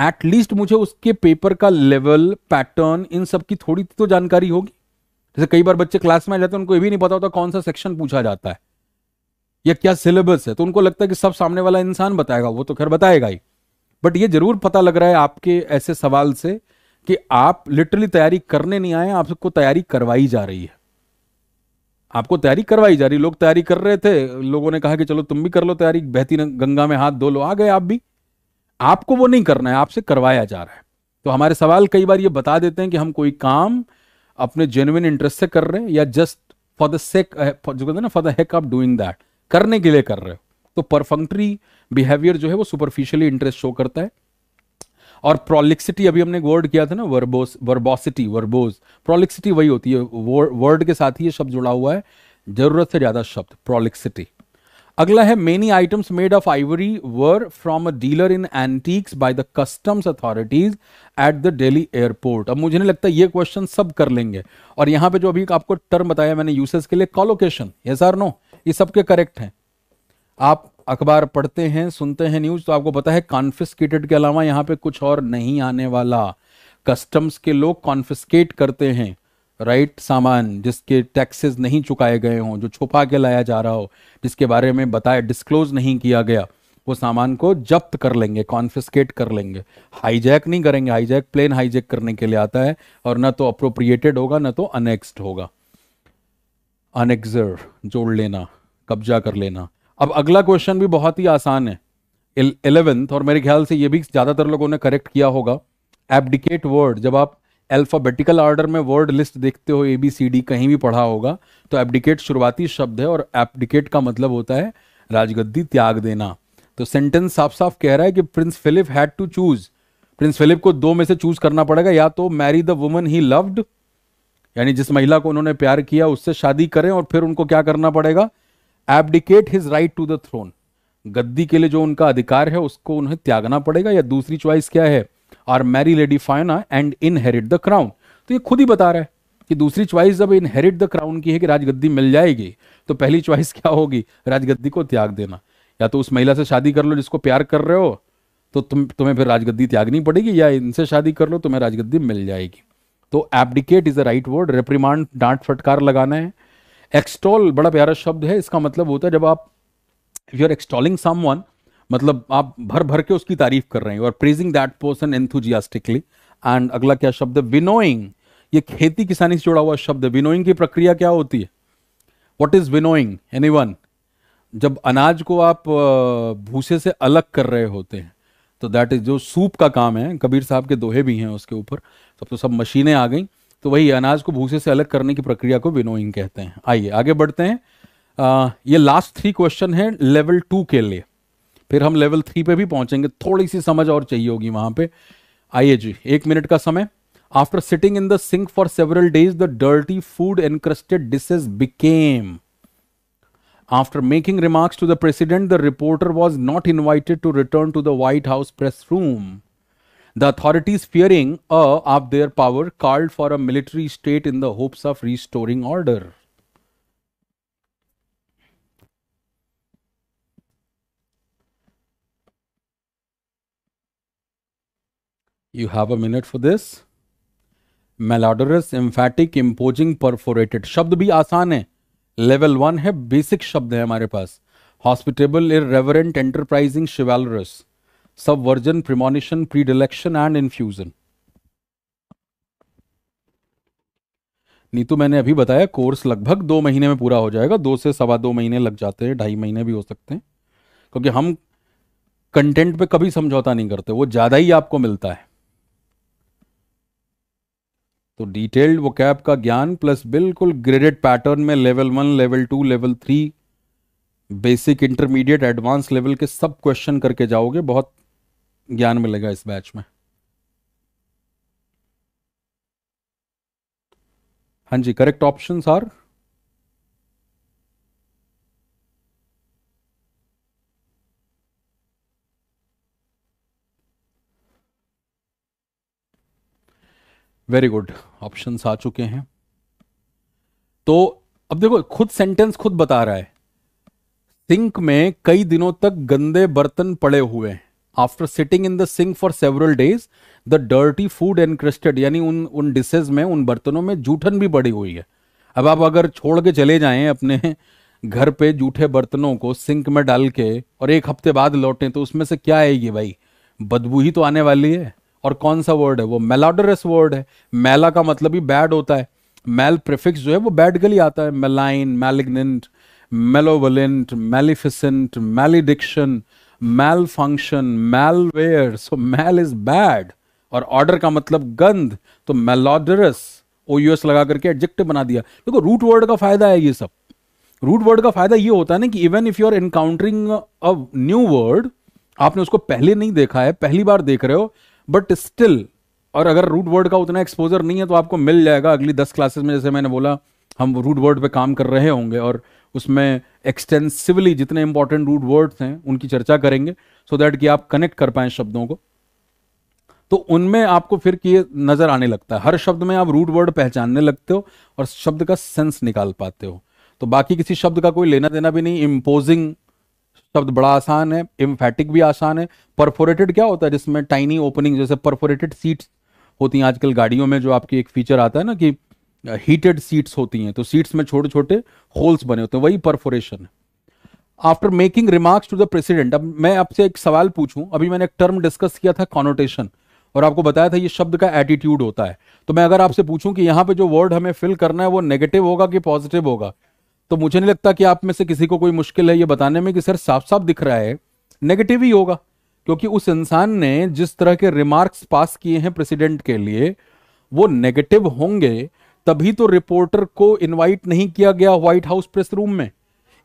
at least मुझे उसके पेपर का लेवल पैटर्न इन सब की थोड़ी तो जानकारी होगी जैसे कई बार बच्चे क्लास में आ जाते हैं उनको ये भी नहीं पता होता कौन सा सेक्शन पूछा जाता है या क्या सिलेबस है तो उनको लगता है कि सब सामने वाला इंसान बताएगा वो तो खैर बताएगा ही बट ये जरूर पता लग रहा है आपके ऐसे सवाल से कि आप लिटरली तैयारी करने नहीं आए आपको तैयारी करवाई जा रही है आपको तैयारी करवाई जा रही लोग तैयारी कर रहे थे लोगों ने कहा कि चलो तुम भी कर लो तैयारी बहती गंगा में हाथ धो लो आ गए आप भी आपको वो नहीं करना है आपसे करवाया जा रहा है तो हमारे सवाल कई बार ये बता देते हैं कि हम कोई काम अपने जेन्युन इंटरेस्ट से कर रहे हैं या जस्ट फॉर द सेक जो कहते हैं ना for the heck of doing that करने के लिए कर रहे हो तो परफंक्ट्री बिहेवियर जो है वो सुपरफिशियली इंटरेस्ट शो करता है और प्रोलिक्सिटी अभी हमने वर्ड किया था ना वर्बोस वर्बोसिटी वर्बोज प्रोलिक्सिटी वही होती है वर्ड के साथ ही ये शब्द जुड़ा हुआ है जरूरत से ज्यादा शब्द प्रोलिक्सिटी अगला है many items made of ivory were from a dealer in antiques by the customs authorities at the Delhi airport अब मुझे नहीं लगता ये क्वेश्चन सब कर लेंगे और यहां पे जो अभी आपको टर्म बताया मैंने यूसेस के लिए कॉलोकेशन यस आर नो ये सबके करेक्ट हैं आप अखबार पढ़ते हैं सुनते हैं न्यूज़ तो आपको पता है कॉन्फिस्केटेड के अलावा यहाँ पे कुछ और नहीं आने वाला कस्टम्स के लोग कॉन्फिस्केट करते हैं राइट right, सामान जिसके टैक्सेस नहीं चुकाए गए हों जो छुपा के लाया जा रहा हो जिसके बारे में बताया डिस्क्लोज नहीं किया गया वो सामान को जब्त कर लेंगे कॉन्फिस्केट कर लेंगे हाईजैक नहीं करेंगे हाईजैक प्लेन हाईजैक करने के लिए आता है और ना तो अप्रोप्रिएटेड होगा ना तो अनेक्स्ट होगा अनएक्जर्व जोड़ लेना कब्जा कर लेना अब अगला क्वेश्चन भी बहुत ही आसान है इलेवेंथ और मेरे ख्याल से ये भी ज़्यादातर लोगों ने करेक्ट किया होगा एबडिकेट वर्ड जब आप अल्फ़ाबेटिकल ऑर्डर में वर्ड लिस्ट देखते हो ए बी सी डी कहीं भी पढ़ा होगा तो एबडिकेट शुरुआती शब्द है और एबडिकेट का मतलब होता है राजगद्दी त्याग देना तो सेंटेंस साफ साफ कह रहा है कि Prince Philip had to choose Prince Philip को दो में से चूज करना पड़ेगा या तो marry the woman he loved यानी जिस महिला को उन्होंने प्यार किया उससे शादी करें और फिर उनको क्या करना पड़ेगा abdicate his right to the throne गद्दी के लिए जो उनका अधिकार है उसको उन्हें त्यागना पड़ेगा या दूसरी चॉइस क्या है or marry lady Fina and inherit the crown तो ये खुद ही बता रहा है कि दूसरी च्वाइस जब इनहेरिट द क्राउन की है कि राजगद्दी मिल जाएगी तो पहली च्वाइस क्या होगी राजगद्दी को त्याग देना या तो उस महिला से शादी कर लो जिसको प्यार कर रहे हो तो तुम तुम्हें फिर राजगद्दी त्यागनी पड़ेगी या इनसे शादी कर लो तुम्हें राजगद्दी मिल जाएगी तो abdicate is the right word reprimand डांट फटकार लगाना है एक्सटॉल बड़ा प्यारा शब्द है इसका मतलब होता है जब आप if you are extolling someone मतलब आप भर भर के उसकी तारीफ कर रहे हैं और praising that person enthusiastically and अगला क्या शब्द है विनोइंग ये खेती किसानी से जुड़ा हुआ शब्द है विनोइंग की प्रक्रिया क्या होती है वॉट इज विनोइंग एनी जब अनाज को आप भूसे से अलग कर रहे होते हैं तो दैट इज जो सूप का काम है कबीर साहब के दोहे भी हैं उसके ऊपर सब तो सब मशीनें आ गई तो वही अनाज को भूसे से अलग करने की प्रक्रिया को विनोइंग कहते हैं आइए आगे बढ़ते हैं आ, ये लास्ट थ्री क्वेश्चन है लेवल टू के लिए फिर हम लेवल थ्री पे भी पहुंचेंगे थोड़ी सी समझ और चाहिए होगी वहां पे आइए जी एक मिनट का समय after sitting in the sink for several days the dirty food encrusted dishes became After making remarks to the president, the reporter was not invited to return to the White House press room. The authorities, fearing a of their power, called for a military state in the hopes of restoring order. You have a minute for this. Malodorous, emphatic, imposing, perforated. शब्द भी आसान है level one है basic शब्द है हमारे पास hospitable reverent enterprising chivalrous aversion premonition predilection and infusion Neetu मैंने अभी बताया कोर्स लगभग दो महीने में पूरा हो जाएगा दो से सवा दो महीने लग जाते हैं ढाई महीने भी हो सकते हैं क्योंकि हम कंटेंट पे कभी समझौता नहीं करते वो ज़्यादा ही आपको मिलता है तो डिटेल्ड वो कैप का ज्ञान प्लस बिल्कुल ग्रेडेड पैटर्न में level one level two level three basic intermediate advance level के सब क्वेश्चन करके जाओगे बहुत ज्ञान मिलेगा इस बैच में हाँ जी correct option are very good option आ चुके हैं तो अब देखो खुद सेंटेंस खुद बता रहा है सिंक में कई दिनों तक गंदे बर्तन पड़े हुए हैं after sitting in the sink for several days the dirty food encrusted यानी उन उन डिशेज में उन बर्तनों में जूठन भी पड़ी हुई है अब आप अगर छोड़ के चले जाएं अपने घर पे जूठे बर्तनों को सिंक में डाल के और एक हफ्ते बाद लौटें तो उसमें से क्या आएगी भाई बदबू ही तो आने वाली है और कौन सा वर्ड है वो मेलाडरस वर्ड है मेला का मतलब ही बैड होता है मेल प्रिफिक्स जो है वो बैड गली आता है malign malignant malevolent maleficent malediction mal function malware so mal is bad और ऑर्डर का मतलब गंध तो मेलॉडरस ओ यूएस लगा करके एडजेक्टिव बना दिया देखो तो रूट वर्ड का फायदा है ये सब रूट वर्ड का फायदा ये होता है ना कि even if you are encountering a new word आपने उसको पहले नहीं देखा है पहली बार देख रहे हो बट स्टिल और अगर रूट वर्ड का उतना एक्सपोजर नहीं है तो आपको मिल जाएगा अगली दस क्लासेस में जैसे मैंने बोला हम रूट वर्ड पे काम कर रहे होंगे और उसमें एक्सटेंसिवली जितने इंपॉर्टेंट रूट वर्ड्स हैं उनकी चर्चा करेंगे सो so दैट कि आप कनेक्ट कर पाए शब्दों को तो उनमें आपको फिर किए नज़र आने लगता है हर शब्द में आप रूट वर्ड पहचानने लगते हो और शब्द का सेंस निकाल पाते हो तो बाकी किसी शब्द का कोई लेना देना भी नहीं इम्पोजिंग शब्द बड़ा आसान है इम्फेटिक भी आसान है परफोरेटेड क्या होता है जिसमें टाइनी ओपनिंग जैसे परफोरेटेड सीट्स होती हैं आजकल गाड़ियों में जो आपकी एक फीचर आता है ना कि हीटेड सीट्स होती हैं तो सीट्स में छोटे छोटे होल्स बने होते हैं वही परफोरेशन है after making remarks to the president अब मैं आपसे एक सवाल पूछूं अभी मैंने एक टर्म डिस्कस किया था कॉनोटेशन और आपको बताया था ये शब्द का एटीट्यूड होता है तो मैं अगर आपसे पूछूं कि यहाँ पे जो वर्ड हमें फिल करना है वो नेगेटिव होगा कि पॉजिटिव होगा तो मुझे नहीं लगता कि आप में से किसी को कोई मुश्किल है ये बताने में कि सर साफ साफ दिख रहा है नेगेटिव ही होगा क्योंकि उस इंसान ने जिस तरह के रिमार्क्स पास किए हैं प्रेसिडेंट के लिए वो नेगेटिव होंगे तभी तो रिपोर्टर को इनवाइट नहीं किया गया व्हाइट हाउस प्रेस रूम में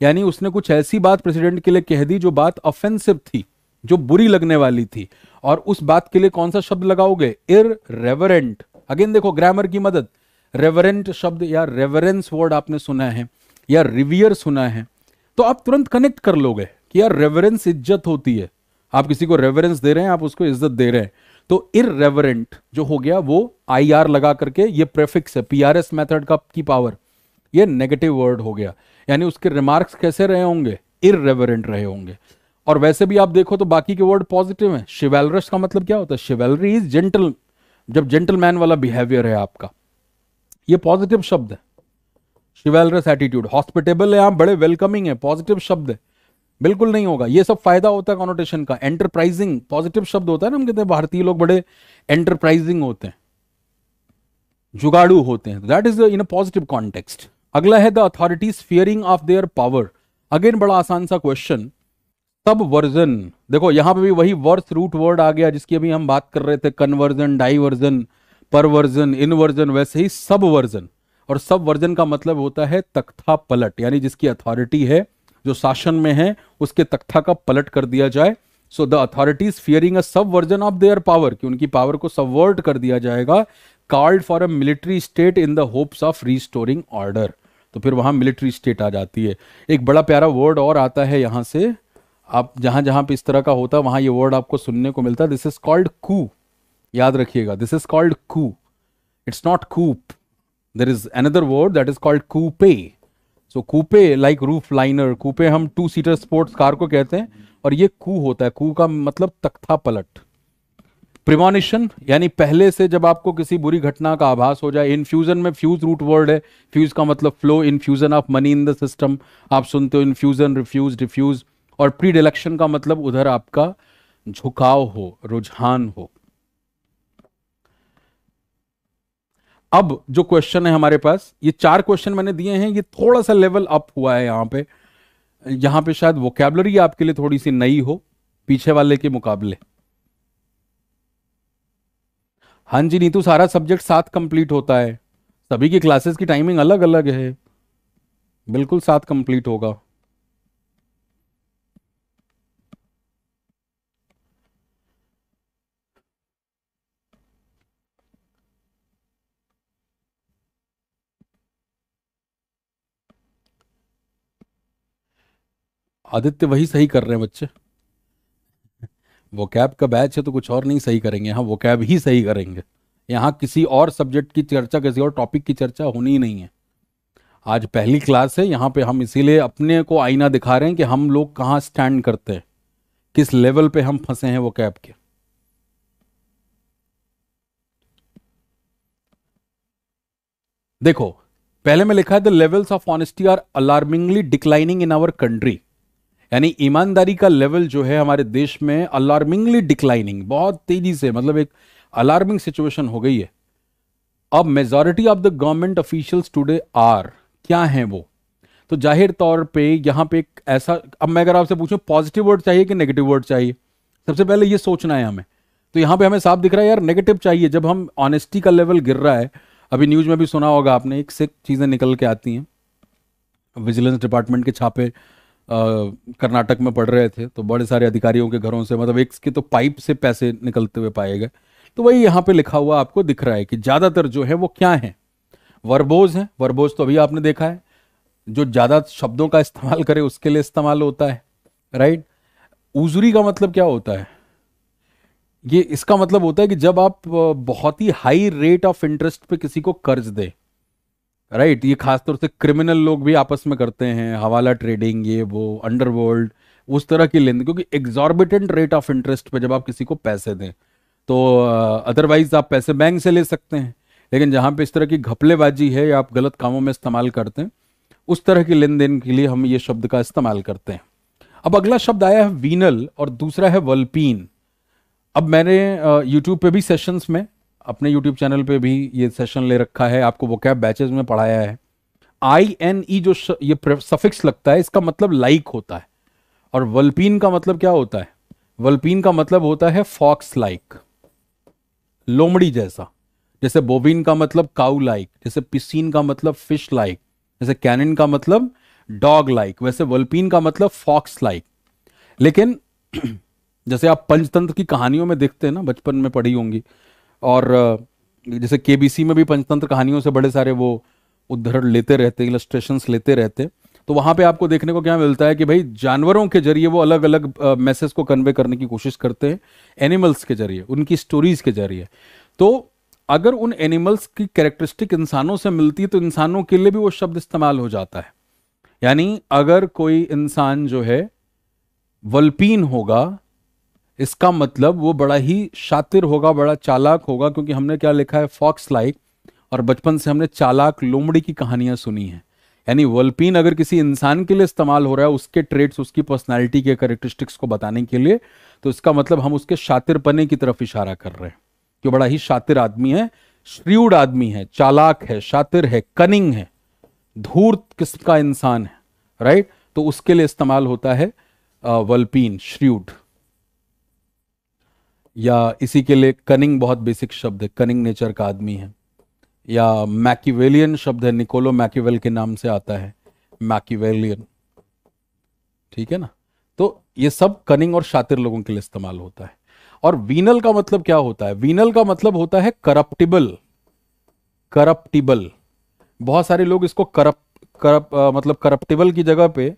यानी उसने कुछ ऐसी बात प्रेसिडेंट के लिए कह दी जो बात ऑफेंसिव थी जो बुरी लगने वाली थी और उस बात के लिए कौन सा शब्द लगाओगे इर रेवरेंट अगेन देखो ग्रामर की मदद रेवरेंट शब्द या रेवरेंस वर्ड आपने सुना है या रिवियर सुना है तो आप तुरंत कनेक्ट कर लोगे कि यार रेवरेंस इज्जत होती है आप किसी को रेवरेंस दे रहे हैं आप उसको इज्जत दे रहे हैं तो इरेवरेंट जो हो गया वो आई आर लगा करके ये प्रेफिक्स है पी आर एस मैथड का की पावर ये नेगेटिव वर्ड हो गया यानी उसके रिमार्क्स कैसे रहे होंगे इरेवरेंट रहे होंगे और वैसे भी आप देखो तो बाकी के वर्ड पॉजिटिव हैं शिवेलरस का मतलब क्या होता है शिवेलरी इज जेंटल जब जेंटलमैन वाला बिहेवियर है आपका ये पॉजिटिव शब्द है शिवेलरस एटीट्यूड हॉस्पिटेबल है आप बड़े वेलकमिंग है पॉजिटिव शब्द है बिल्कुल नहीं होगा ये सब फायदा होता है कॉनोटेशन का एंटरप्राइजिंग पॉजिटिव शब्द होता है ना हम कहते हैं भारतीय लोग बड़े एंटरप्राइजिंग होते हैं जुगाड़ू होते हैं that is in a positive context अगला है the authorities fearing of their power again बड़ा आसान सा क्वेश्चन सब वर्जन देखो यहां पे भी वही वर्स रूट वर्ड आ गया जिसकी अभी हम बात कर रहे थे कन्वर्जन डाइवर्जन परवर्जन इनवर्जन वैसे ही सब वर्जन और सब वर्जन का मतलब होता है तख्ता पलट यानी जिसकी अथॉरिटी है जो शासन में है उसके तख्ता का पलट कर दिया जाए so the authorities fearing a subversion of their power कि उनकी पावर को सबवर्ट कर दिया जाएगा called for a military state in the hopes of restoring order तो फिर वहां मिलिट्री स्टेट आ जाती है एक बड़ा प्यारा वर्ड और आता है यहां से आप जहां जहां पे इस तरह का होता है वहां ये वर्ड आपको सुनने को मिलता है दिस इज कॉल्ड कू याद रखिएगा this is called coup it's not coup there is another word that is called coupe. So coupe like roof liner, coupe हम two seater sports कार को कहते हैं और ये कू होता है कू का मतलब तख्ता पलट प्रिमोनिशन यानी पहले से जब आपको किसी बुरी घटना का आभास हो जाए इन्फ्यूजन में फ्यूज रूट वर्ड है फ्यूज का मतलब flow infusion of money in the system आप सुनते हो इन्फ्यूजन रिफ्यूज डिफ्यूज और प्री डिलेक्शन का मतलब उधर आपका झुकाव हो रुझान हो अब जो क्वेश्चन है हमारे पास ये चार क्वेश्चन मैंने दिए हैं ये थोड़ा सा लेवल अप हुआ है यहां पे यहां पे शायद वोकेबलरी आपके लिए थोड़ी सी नई हो पीछे वाले के मुकाबले हाँ जी नीतू सारा सब्जेक्ट साथ कंप्लीट होता है सभी की क्लासेस की टाइमिंग अलग अलग है बिल्कुल साथ कंप्लीट होगा आदित्य वही सही कर रहे हैं बच्चे वो कैब का बैच है तो कुछ और नहीं सही करेंगे हाँ वो कैब ही सही करेंगे यहाँ किसी और सब्जेक्ट की चर्चा किसी और टॉपिक की चर्चा होनी ही नहीं है आज पहली क्लास है यहाँ पे हम इसीलिए अपने को आईना दिखा रहे हैं कि हम लोग कहाँ स्टैंड करते हैं किस लेवल पे हम फंसे हैं वो कैब के देखो पहले में लिखा है the levels of honesty are alarmingly declining in our country यानी ईमानदारी का लेवल जो है हमारे देश में अलार्मिंगली डिक्लाइनिंग बहुत तेजी से मतलब एक अलार्मिंग सिचुएशन हो गई है अब majority of the government officials today are क्या हैं वो तो जाहिर तौर पे यहाँ पे एक ऐसा अब मैं अगर आपसे पूछूं पॉजिटिव वर्ड चाहिए कि नेगेटिव वर्ड चाहिए सबसे पहले ये सोचना है हमें तो यहाँ पे हमें साफ दिख रहा है यार नेगेटिव चाहिए जब हम ऑनेस्टी का लेवल गिर रहा है अभी न्यूज में भी सुना होगा आपने एक से चीज़ें निकल के आती हैं विजिलेंस डिपार्टमेंट के छापे कर्नाटक में पढ़ रहे थे तो बड़े सारे अधिकारियों के घरों से मतलब एक के तो पाइप से पैसे निकलते हुए पाए गए तो वही यहाँ पे लिखा हुआ आपको दिख रहा है कि ज़्यादातर जो है वो क्या है वर्बोज है वर्बोज तो अभी आपने देखा है जो ज़्यादा शब्दों का इस्तेमाल करे उसके लिए इस्तेमाल होता है राइट उजरी का मतलब क्या होता है ये इसका मतलब होता है कि जब आप बहुत ही हाई रेट ऑफ इंटरेस्ट पे किसी को कर्ज दें राइट ये खासतौर से क्रिमिनल लोग भी आपस में करते हैं हवाला ट्रेडिंग ये वो अंडरवर्ल्ड उस तरह की लेन क्योंकि एग्जॉर्बिटेंट रेट ऑफ इंटरेस्ट पे जब आप किसी को पैसे दें तो अदरवाइज आप पैसे बैंक से ले सकते हैं लेकिन जहाँ पे इस तरह की घपलेबाजी है या आप गलत कामों में इस्तेमाल करते हैं उस तरह की लेन देन के लिए हम ये शब्द का इस्तेमाल करते हैं अब अगला शब्द आया है वीनल और दूसरा है वल्पीन अब मैंने यूट्यूब पे भी सेशंस में अपने यूट्यूब चैनल पे भी ये सेशन ले रखा है आपको वो कैब बैचेज में पढ़ाया है आई एन ई जो ये सफिक्स लगता है इसका मतलब लाइक like होता है और वल्पीन का मतलब क्या होता है वल्पीन का मतलब होता है फॉक्स लाइक लोमड़ी जैसा जैसे बोबिन का मतलब काउ लाइक जैसे पिसीन का मतलब फिश लाइक जैसे कैनिन का मतलब डॉग लाइक वैसे वल्पीन का मतलब फॉक्स लाइक लेकिन जैसे आप पंचतंत्र की कहानियों में देखते हैं ना बचपन में पढ़ी होंगी और जैसे के में भी पंचतंत्र कहानियों से बड़े सारे वो उद्धरण लेते रहते इलस्ट्रेशंस लेते रहते तो वहाँ पे आपको देखने को क्या मिलता है कि भाई जानवरों के जरिए वो अलग अलग मैसेज को कन्वे करने की कोशिश करते हैं एनिमल्स के जरिए उनकी स्टोरीज के जरिए तो अगर उन एनिमल्स की कैरेक्टरिस्टिक इंसानों से मिलती है तो इंसानों के लिए भी वो शब्द इस्तेमाल हो जाता है यानी अगर कोई इंसान जो है वल्पीन होगा इसका मतलब वो बड़ा ही शातिर होगा बड़ा चालाक होगा क्योंकि हमने क्या लिखा है फॉक्स लाइक और बचपन से हमने चालाक लोमड़ी की कहानियां सुनी हैं यानी वल्पिन अगर किसी इंसान के लिए इस्तेमाल हो रहा है उसके ट्रेड्स उसकी पर्सनैलिटी के करेक्टरिस्टिक्स को बताने के लिए तो इसका मतलब हम उसके शातिर पने की तरफ इशारा कर रहे हैं कि बड़ा ही शातिर आदमी है श्रीउड आदमी है चालाक है शातिर है कनिंग है धूर्त किस्म का इंसान है राइट तो उसके लिए इस्तेमाल होता है वल्पीन श्रीउड या इसी के लिए कनिंग बहुत बेसिक शब्द है कनिंग नेचर का आदमी है या मैकिवेलियन शब्द है निकोलो मैकिवेल के नाम से आता है मैकिवेलियन ठीक है ना तो ये सब कनिंग और शातिर लोगों के लिए इस्तेमाल होता है और वीनल का मतलब क्या होता है वीनल का मतलब होता है करप्टिबल करप्टिबल बहुत सारे लोग इसको करप करप मतलब करप्टिबल की जगह पे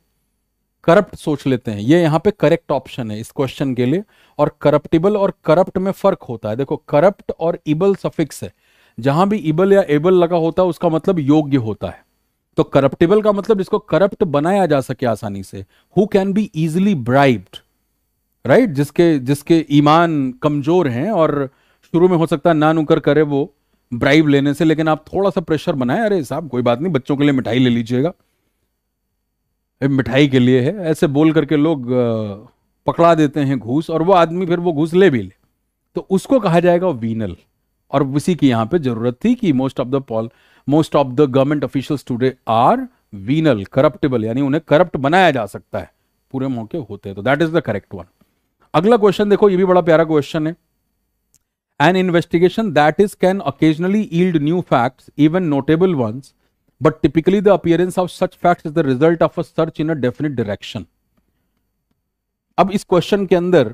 करप्ट सोच लेते हैं ये यहाँ पे करेक्ट ऑप्शन है इस क्वेश्चन के लिए और करप्टिबल और करप्ट में फर्क होता है देखो करप्ट और इबल सफिक्स है जहां भी इबल या एबल लगा होता है उसका मतलब योग्य होता है तो करप्टिबल का मतलब जिसको करप्ट बनाया जा सके आसानी से who can be easily bribed right जिसके जिसके ईमान कमजोर हैं और शुरू में हो सकता है ना नुकर करे वो ब्राइब लेने से लेकिन आप थोड़ा सा प्रेशर बनाए अरे साहब कोई बात नहीं बच्चों के लिए मिठाई ले लीजिएगा मिठाई के लिए है ऐसे बोल करके लोग पकड़ा देते हैं घूस और वो आदमी फिर वो घूस ले भी ले तो उसको कहा जाएगा वीनल और उसी की यहाँ पे जरूरत थी कि most of the poll most of the government officials today are venal corruptible यानी उन्हें करप्ट बनाया जा सकता है पूरे मौके होते हैं तो that is the correct one अगला क्वेश्चन देखो ये भी बड़ा प्यारा क्वेश्चन है an investigation that is can occasionally yield new facts even notable ones but typically the appearance of such facts is the result of a search in a definite direction. अब इस question के अंदर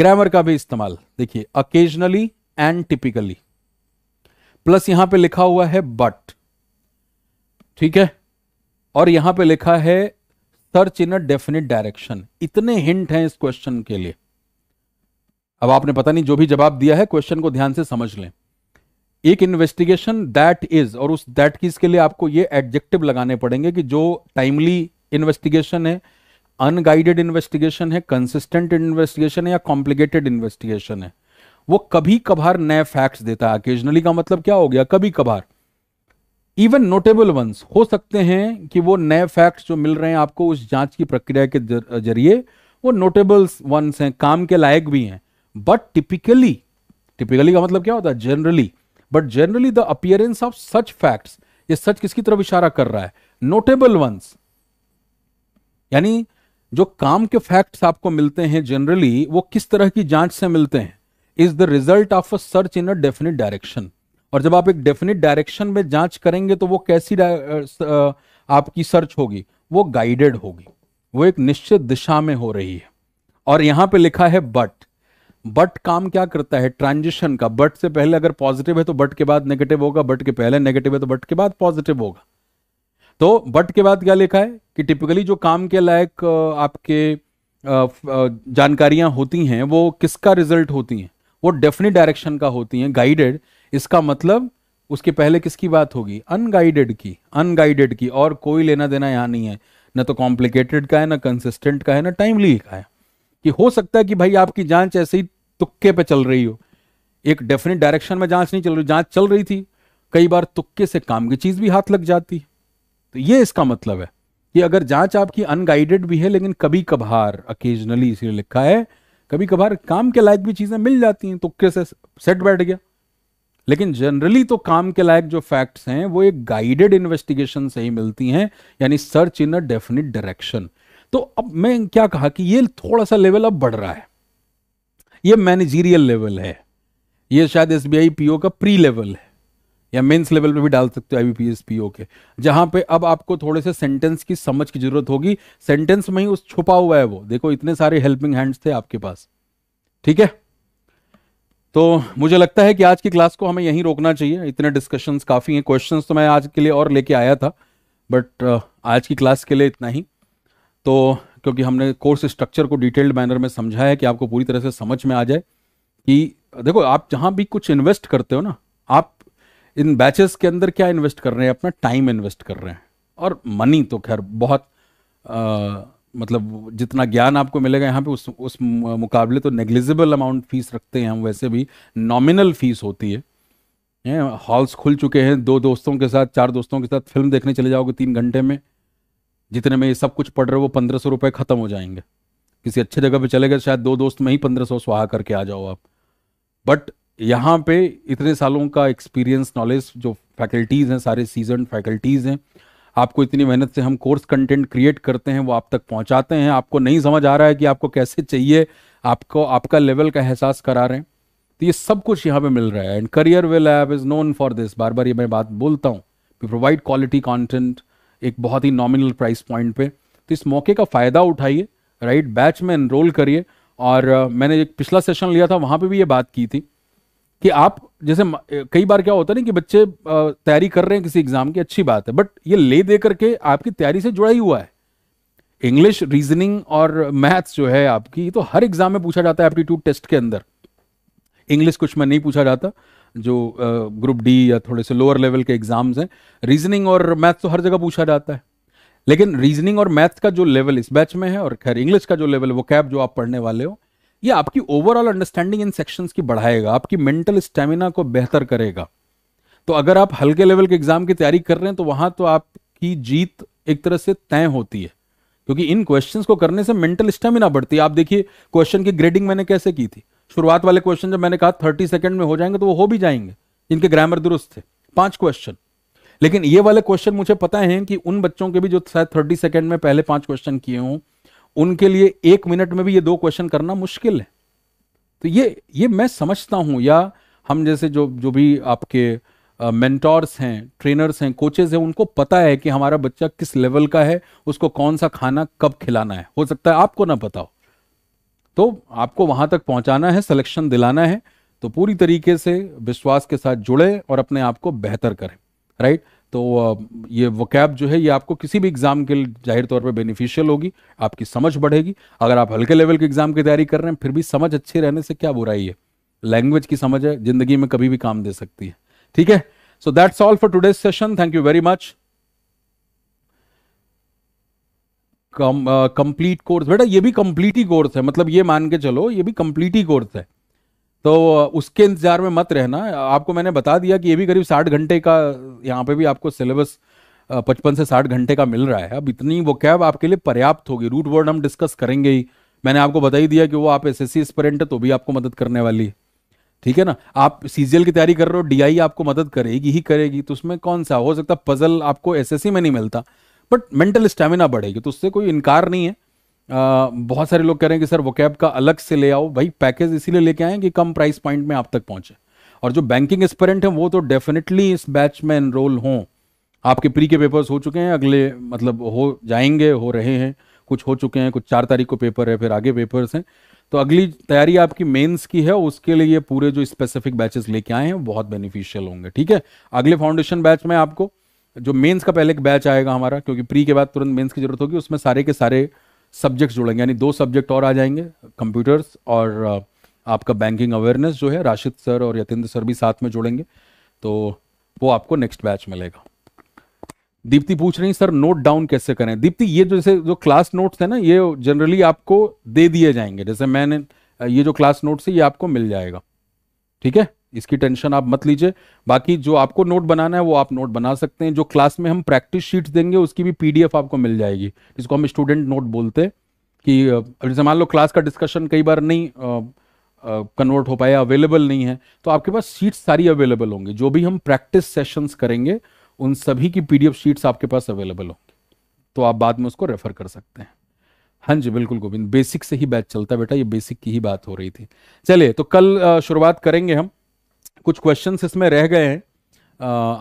grammar का भी इस्तेमाल देखिए occasionally and typically plus यहां पे लिखा हुआ है बट ठीक है और यहां पे लिखा है search in a definite direction इतने हिंट हैं इस क्वेश्चन के लिए अब आपने पता नहीं जो भी जवाब दिया है क्वेश्चन को ध्यान से समझ लें एक इन्वेस्टिगेशन दैट इज और उस दैट की इसके लिए आपको ये एडजेक्टिव लगाने पड़ेंगे कि जो टाइमली इन्वेस्टिगेशन है अनगाइडेड इन्वेस्टिगेशन है कंसिस्टेंट इन्वेस्टिगेशन है या कॉम्प्लिकेटेड इन्वेस्टिगेशन है वो कभी कभार नए फैक्ट्स देता है ओकेजनली का मतलब क्या हो गया कभी कभार इवन नोटेबल वंस हो सकते हैं कि वो नए फैक्ट्स जो मिल रहे हैं आपको उस जांच की प्रक्रिया के जरिए वो नोटेबल्स वंस हैं काम के लायक भी हैं बट टिपिकली टिपिकली का मतलब क्या होता है generally but generally the appearance of such facts ये सच किसकी तरफ इशारा कर रहा है नोटेबल वंस यानी जो काम के फैक्ट्स आपको मिलते हैं जनरली वो किस तरह की जांच से मिलते हैं is the result of a search in a definite direction और जब आप एक डेफिनेट डायरेक्शन में जांच करेंगे तो वो कैसी आपकी सर्च होगी वो गाइडेड होगी वो एक निश्चित दिशा में हो रही है और यहां पे लिखा है बट बट काम क्या करता है ट्रांजिशन का बट से पहले अगर पॉजिटिव है तो बट के बाद नेगेटिव होगा बट के पहले नेगेटिव है तो बट के बाद पॉजिटिव होगा तो बट के बाद क्या लिखा है कि टिपिकली जो काम के लायक आपके जानकारियां होती हैं वो किसका रिजल्ट होती हैं वो डेफिनेट डायरेक्शन का होती हैं गाइडेड इसका मतलब उसके पहले किसकी बात होगी अनगाइडेड की अनगाइडेड की और कोई लेना देना यहाँ नहीं है ना तो कॉम्प्लिकेटेड का है ना कंसिस्टेंट का है ना टाइमली का है कि हो सकता है कि भाई आपकी जांच ऐसे ही तुक्के पे चल रही हो एक डेफिनेट डायरेक्शन में जांच नहीं चल रही जांच चल रही थी कई बार तुक्के से काम की चीज भी हाथ लग जाती है तो ये इसका मतलब है कि अगर जांच आपकी अनगाइडेड भी है लेकिन कभी कभार अकेजनली इसलिए लिखा है कभी कभार काम के लायक भी चीजें मिल जाती हैं तुक्के से सेट बैठ गया लेकिन जनरली तो काम के लायक जो फैक्ट्स हैं वो एक गाइडेड इन्वेस्टिगेशन से ही मिलती हैं यानी search in a definite direction तो अब मैं क्या कहा कि ये थोड़ा सा लेवल अब बढ़ रहा है ये मैनेजीरियल लेवल है ये शायद एस बी का प्री लेवल है या मेंस लेवल में भी डाल सकते हो आई बी के जहां पे अब आपको थोड़े से सेंटेंस की समझ की जरूरत होगी सेंटेंस में ही उस छुपा हुआ है वो देखो इतने सारे हेल्पिंग हैंड्स थे आपके पास ठीक है तो मुझे लगता है कि आज की क्लास को हमें यहीं रोकना चाहिए इतने डिस्कशंस काफ़ी हैं क्वेश्चंस तो मैं आज के लिए और लेके आया था बट आज की क्लास के लिए इतना ही तो क्योंकि हमने कोर्स स्ट्रक्चर को डिटेल्ड मैनर में समझाया है कि आपको पूरी तरह से समझ में आ जाए कि देखो आप जहाँ भी कुछ इन्वेस्ट करते हो ना आप इन बैचेस के अंदर क्या इन्वेस्ट कर रहे हैं अपना टाइम इन्वेस्ट कर रहे हैं और मनी तो खैर बहुत आ, मतलब जितना ज्ञान आपको मिलेगा यहाँ पे उस उस मुकाबले तो नेग्लिजिबल अमाउंट फीस रखते हैं हम वैसे भी नॉमिनल फीस होती है हॉल्स खुल चुके हैं दो दोस्तों के साथ चार दोस्तों के साथ फिल्म देखने चले जाओगे तीन घंटे में जितने में ये सब कुछ पढ़ रहे वो पंद्रह सौ रुपये ख़त्म हो जाएंगे किसी अच्छे जगह पे चले गए शायद दो दोस्त में ही पंद्रह सौ स्वाहा करके आ जाओ आप बट यहाँ पे इतने सालों का एक्सपीरियंस नॉलेज जो फैकल्टीज़ हैं सारे सीजन फैकल्टीज़ हैं आपको इतनी मेहनत से हम कोर्स कंटेंट क्रिएट करते हैं वो आप तक पहुँचाते हैं आपको नहीं समझ आ रहा है कि आपको कैसे चाहिए आपको आपका लेवल का एहसास करा रहे हैं तो ये सब कुछ यहाँ पे मिल रहा है and Careerwill app is known for this बार बार ये मैं बात बोलता हूँ वी प्रोवाइड क्वालिटी कॉन्टेंट एक बहुत ही नॉमिनल प्राइस पॉइंट पे तो इस मौके का फ़ायदा उठाइए राइट बैच में एनरोल करिए और मैंने एक पिछला सेशन लिया था वहां पे भी ये बात की थी कि आप जैसे कई बार क्या होता है ना कि बच्चे तैयारी कर रहे हैं किसी एग्जाम की अच्छी बात है बट ये ले दे करके आपकी तैयारी से जुड़ा ही हुआ है इंग्लिश रीजनिंग और मैथ्स जो है आपकी तो हर एग्जाम में पूछा जाता है एप्टीट्यूड टेस्ट के अंदर इंग्लिश कुछ में नहीं पूछा जाता जो ग्रुप डी या थोड़े से लोअर लेवल के एग्जाम्स हैं रीजनिंग और मैथ्स तो हर जगह पूछा जाता है लेकिन रीजनिंग और मैथ्स का जो लेवल इस बैच में है और खैर इंग्लिश का जो लेवल वो कैब जो आप पढ़ने वाले हो ये आपकी ओवरऑल अंडरस्टैंडिंग इन सेक्शंस की बढ़ाएगा आपकी मेंटल स्टेमिना को बेहतर करेगा तो अगर आप हल्के लेवल के एग्जाम की तैयारी कर रहे हैं तो वहां तो आपकी जीत एक तरह से तय होती है क्योंकि इन क्वेश्चंस को करने से मेंटल स्टेमिना बढ़ती है आप देखिए क्वेश्चन की ग्रेडिंग मैंने कैसे की थी शुरुआत वाले क्वेश्चन जब मैंने कहा थर्टी सेकेंड में हो जाएंगे तो वो हो भी जाएंगे जिनके ग्रामर दुरुस्त थे पांच क्वेश्चन लेकिन ये वाले क्वेश्चन मुझे पता है कि उन बच्चों के भी जो शायद थर्टी सेकेंड में पहले पांच क्वेश्चन किए हों उनके लिए एक मिनट में भी ये दो क्वेश्चन करना मुश्किल है तो ये ये मैं समझता हूं या हम जैसे जो जो भी आपके मेंटोर्स हैं ट्रेनर्स हैं कोचेज हैं उनको पता है कि हमारा बच्चा किस लेवल का है उसको कौन सा खाना कब खिलाना है हो सकता है आपको ना पता हो तो आपको वहां तक पहुंचाना है सिलेक्शन दिलाना है तो पूरी तरीके से विश्वास के साथ जुड़े और अपने आप को बेहतर करें राइट तो ये वकैब जो है ये आपको किसी भी एग्ज़ाम के लिए जाहिर तौर पे बेनिफिशियल होगी आपकी समझ बढ़ेगी अगर आप हल्के लेवल के एग्ज़ाम की तैयारी कर रहे हैं फिर भी समझ अच्छी रहने से क्या बुराई है लैंग्वेज की समझ है ज़िंदगी में कभी भी काम दे सकती है ठीक है so that's all for today's session thank you very much complete course बेटा ये भी कंप्लीट ही कोर्स है मतलब ये मान के चलो ये भी कंप्लीट ही कोर्स है तो उसके इंतजार में मत रहना आपको मैंने बता दिया कि ये भी करीब साठ घंटे का यहाँ पे भी आपको सिलेबस पचपन से साठ घंटे का मिल रहा है अब इतनी वो कैब आपके लिए पर्याप्त होगी रूट वर्ड हम डिस्कस करेंगे ही मैंने आपको बता ही दिया कि वो आप एस एस सी एस्परेंट है तो भी आपको मदद करने वाली है ठीक है ना आप सीजीएल की तैयारी कर रहे हो डीआई आपको मदद करेगी ही करेगी तो उसमें कौन सा हो सकता पजल आपको एसएससी में नहीं मिलता बट मेंटल स्टेमिना बढ़ेगी तो उससे कोई इनकार नहीं है आ, बहुत सारे लोग कह रहे हैं कि सर वो कैब का अलग से ले आओ भाई पैकेज इसीलिए लेके आए कि कम प्राइस पॉइंट में आप तक पहुंचे और जो बैंकिंग एक्सपेरेंट हैं वो तो डेफिनेटली इस बैच में एनरोल हों आपके प्री के पेपर्स हो चुके हैं अगले मतलब हो जाएंगे हो रहे हैं कुछ हो चुके हैं कुछ चार तारीख को पेपर है फिर आगे पेपर्स हैं तो अगली तैयारी आपकी मेंस की है उसके लिए ये पूरे जो स्पेसिफिक बैचेस लेके आए हैं बहुत बेनिफिशियल होंगे ठीक है अगले फाउंडेशन बैच में आपको जो मेंस का पहले एक बैच आएगा हमारा क्योंकि प्री के बाद तुरंत मेंस की जरूरत होगी उसमें सारे के सारे सब्जेक्ट्स जुड़ेंगे यानी दो सब्जेक्ट और आ जाएंगे कंप्यूटर्स और uh, आपका बैंकिंग अवेयरनेस जो है राशिद सर और यतेंद्र सर भी साथ में जुड़ेंगे तो वो आपको नेक्स्ट बैच मिलेगा दीप्ति पूछ रही सर नोट डाउन कैसे करें दीप्ति ये जो जैसे जो क्लास नोट्स है ना ये जनरली आपको दे दिए जाएंगे जैसे मैंने ये जो क्लास नोट्स है ये आपको मिल जाएगा ठीक है इसकी टेंशन आप मत लीजिए बाकी जो आपको नोट बनाना है वो आप नोट बना सकते हैं जो क्लास में हम प्रैक्टिस शीट देंगे उसकी भी पीडीएफ आपको मिल जाएगी जिसको हम स्टूडेंट नोट बोलते हैं कि जैसे मान लो क्लास का डिस्कशन कई बार नहीं कन्वर्ट हो पाया अवेलेबल नहीं है तो आपके पास शीट्स सारी अवेलेबल होंगी जो भी हम प्रैक्टिस सेशंस करेंगे उन सभी की पीडीएफ शीट्स आपके पास अवेलेबल होंगी तो आप बाद में उसको रेफर कर सकते हैं हाँ जी बिल्कुल गोविंद बेसिक से ही बैच चलता है बेटा ये बेसिक की ही बात हो रही थी चलिए तो कल शुरुआत करेंगे हम कुछ क्वेश्चंस इसमें रह गए हैं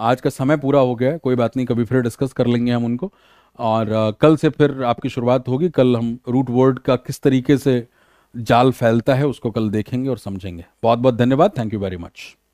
आज का समय पूरा हो गया है कोई बात नहीं कभी फिर डिस्कस कर लेंगे हम उनको और कल से फिर आपकी शुरुआत होगी कल हम रूट वर्ड का किस तरीके से जाल फैलता है उसको कल देखेंगे और समझेंगे बहुत बहुत धन्यवाद थैंक यू वेरी मच